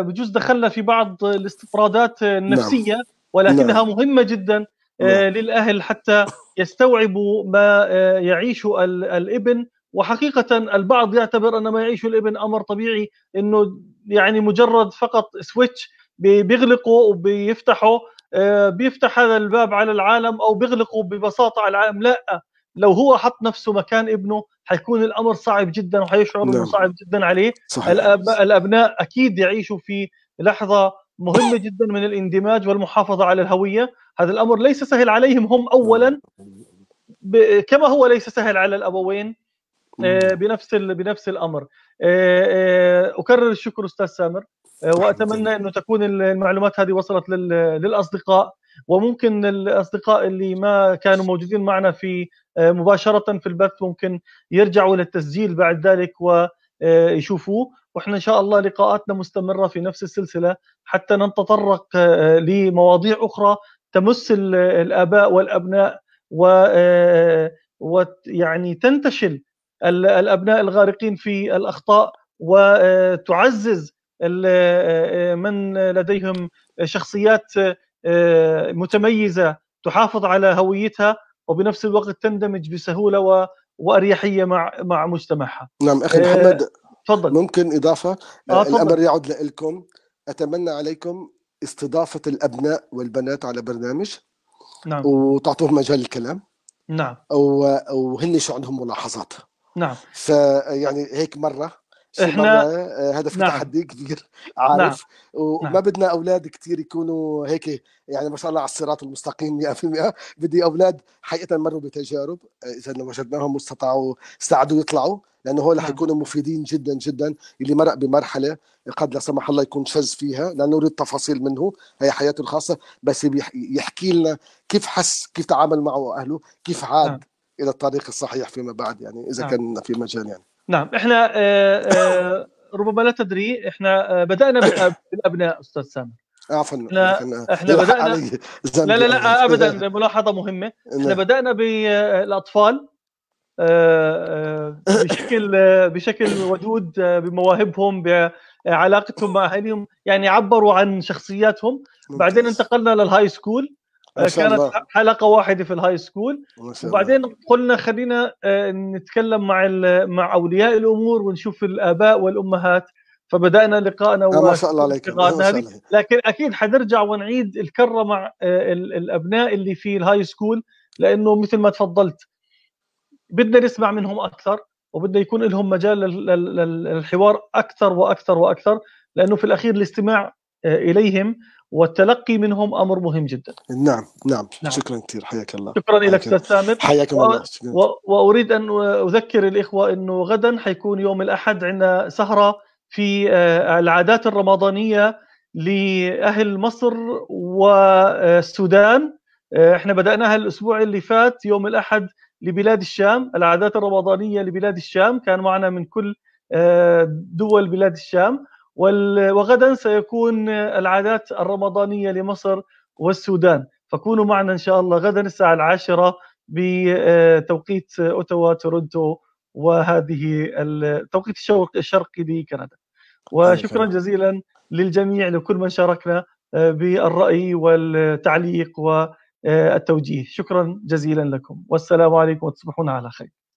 بجوز دخلنا في بعض الاستطرادات نعم. النفسيه نعم. ولكنها نعم. مهمه جدا نعم. للاهل حتى يستوعبوا ما يعيشه الابن وحقيقة البعض يعتبر أن ما يعيشه الابن أمر طبيعي أنه يعني مجرد فقط سويتش بيغلقوا وبيفتحوا آه، بيفتح هذا الباب على العالم او بيغلقوا ببساطه على العالم لا لو هو حط نفسه مكان ابنه حيكون الامر صعب جدا وحيشعر انه نعم. صعب جدا عليه صحيح. الأب... الابناء اكيد يعيشوا في لحظه مهمه جدا من الاندماج والمحافظه على الهويه هذا الامر ليس سهل عليهم هم اولا ب... كما هو ليس سهل على الابوين آه، نعم. بنفس ال... بنفس الامر آه، اكرر الشكر استاذ سامر آه، نعم، واتمنى انه تكون المعلومات هذه وصلت للاصدقاء وممكن الاصدقاء اللي ما كانوا موجودين معنا في آه، مباشره في البث ممكن يرجعوا للتسجيل بعد ذلك ويشوفوه آه، واحنا ان شاء الله لقاءاتنا مستمره في نفس السلسله حتى نتطرق لمواضيع اخرى تمس الاباء والابناء و ويعني تنتشل الابناء الغارقين في الاخطاء وتعزز آه، آه، من لديهم شخصيات آه، متميزه تحافظ على هويتها وبنفس الوقت تندمج بسهوله واريحيه مع مع مجتمعها. نعم اخي محمد تفضل ممكن اضافه آه الامر يعود لكم اتمنى عليكم استضافه الابناء والبنات على برنامج نعم وتعطوهم مجال الكلام نعم وهن شو عندهم ملاحظات نعم فيعني هيك مره احنا آه، هدف نعم. تحدي كبير عارف نعم. وما نعم. بدنا اولاد كثير يكونوا هيك يعني ما شاء الله على الصراط المستقيم 100% بدي اولاد حقيقه مروا بتجارب آه، اذا وجدناهم واستطاعوا استعدوا يطلعوا لانه هول رح نعم. يكونوا مفيدين جدا جدا اللي مرق بمرحله قد لا سمح الله يكون شز فيها لا نريد تفاصيل منه هي حياته الخاصه بس يحكي لنا كيف حس كيف تعامل معه اهله كيف نعم. عاد نعم. الى الطريق الصحيح فيما بعد يعني اذا نعم. كان في مجال يعني نعم احنا آه، آه، ربما لا تدري احنا آه، بدانا بالابناء استاذ سامر عفوا احنا, احنا بدانا لا لا لا ابدا ملاحظه مهمه احنا نعم. بدانا بالاطفال بشكل بشكل ودود بمواهبهم بعلاقتهم مع اهاليهم يعني عبروا عن شخصياتهم بعدين انتقلنا للهاي سكول كانت الله. حلقه واحده في الهاي سكول وبعدين قلنا خلينا آه، نتكلم مع مع اولياء الامور ونشوف الاباء والامهات فبدانا لقائنا آه، ما شاء الله عليك لكن اكيد حنرجع ونعيد الكره مع آه، الابناء اللي في الهاي سكول لانه مثل ما تفضلت بدنا نسمع منهم اكثر وبدنا يكون لهم مجال للحوار اكثر واكثر واكثر لانه في الاخير الاستماع اليهم والتلقي منهم امر مهم جدا. نعم نعم, نعم. شكرا كثير حياك الله. شكرا لك استاذ سامر. حياك الله. و... و... واريد ان اذكر الاخوه انه غدا حيكون يوم الاحد عندنا سهره في آه، العادات الرمضانيه لاهل مصر والسودان آه، احنا بداناها الاسبوع اللي فات يوم الاحد لبلاد الشام العادات الرمضانيه لبلاد الشام كان معنا من كل آه، دول بلاد الشام وغدا سيكون العادات الرمضانية لمصر والسودان فكونوا معنا إن شاء الله غدا الساعة العاشرة بتوقيت آه، أوتوا تورنتو وهذه التوقيت الشرق الشرقي لكندا وشكرا جزيلا للجميع لكل من شاركنا آه، بالرأي والتعليق والتوجيه آه، شكرا جزيلا لكم والسلام عليكم وتصبحون على خير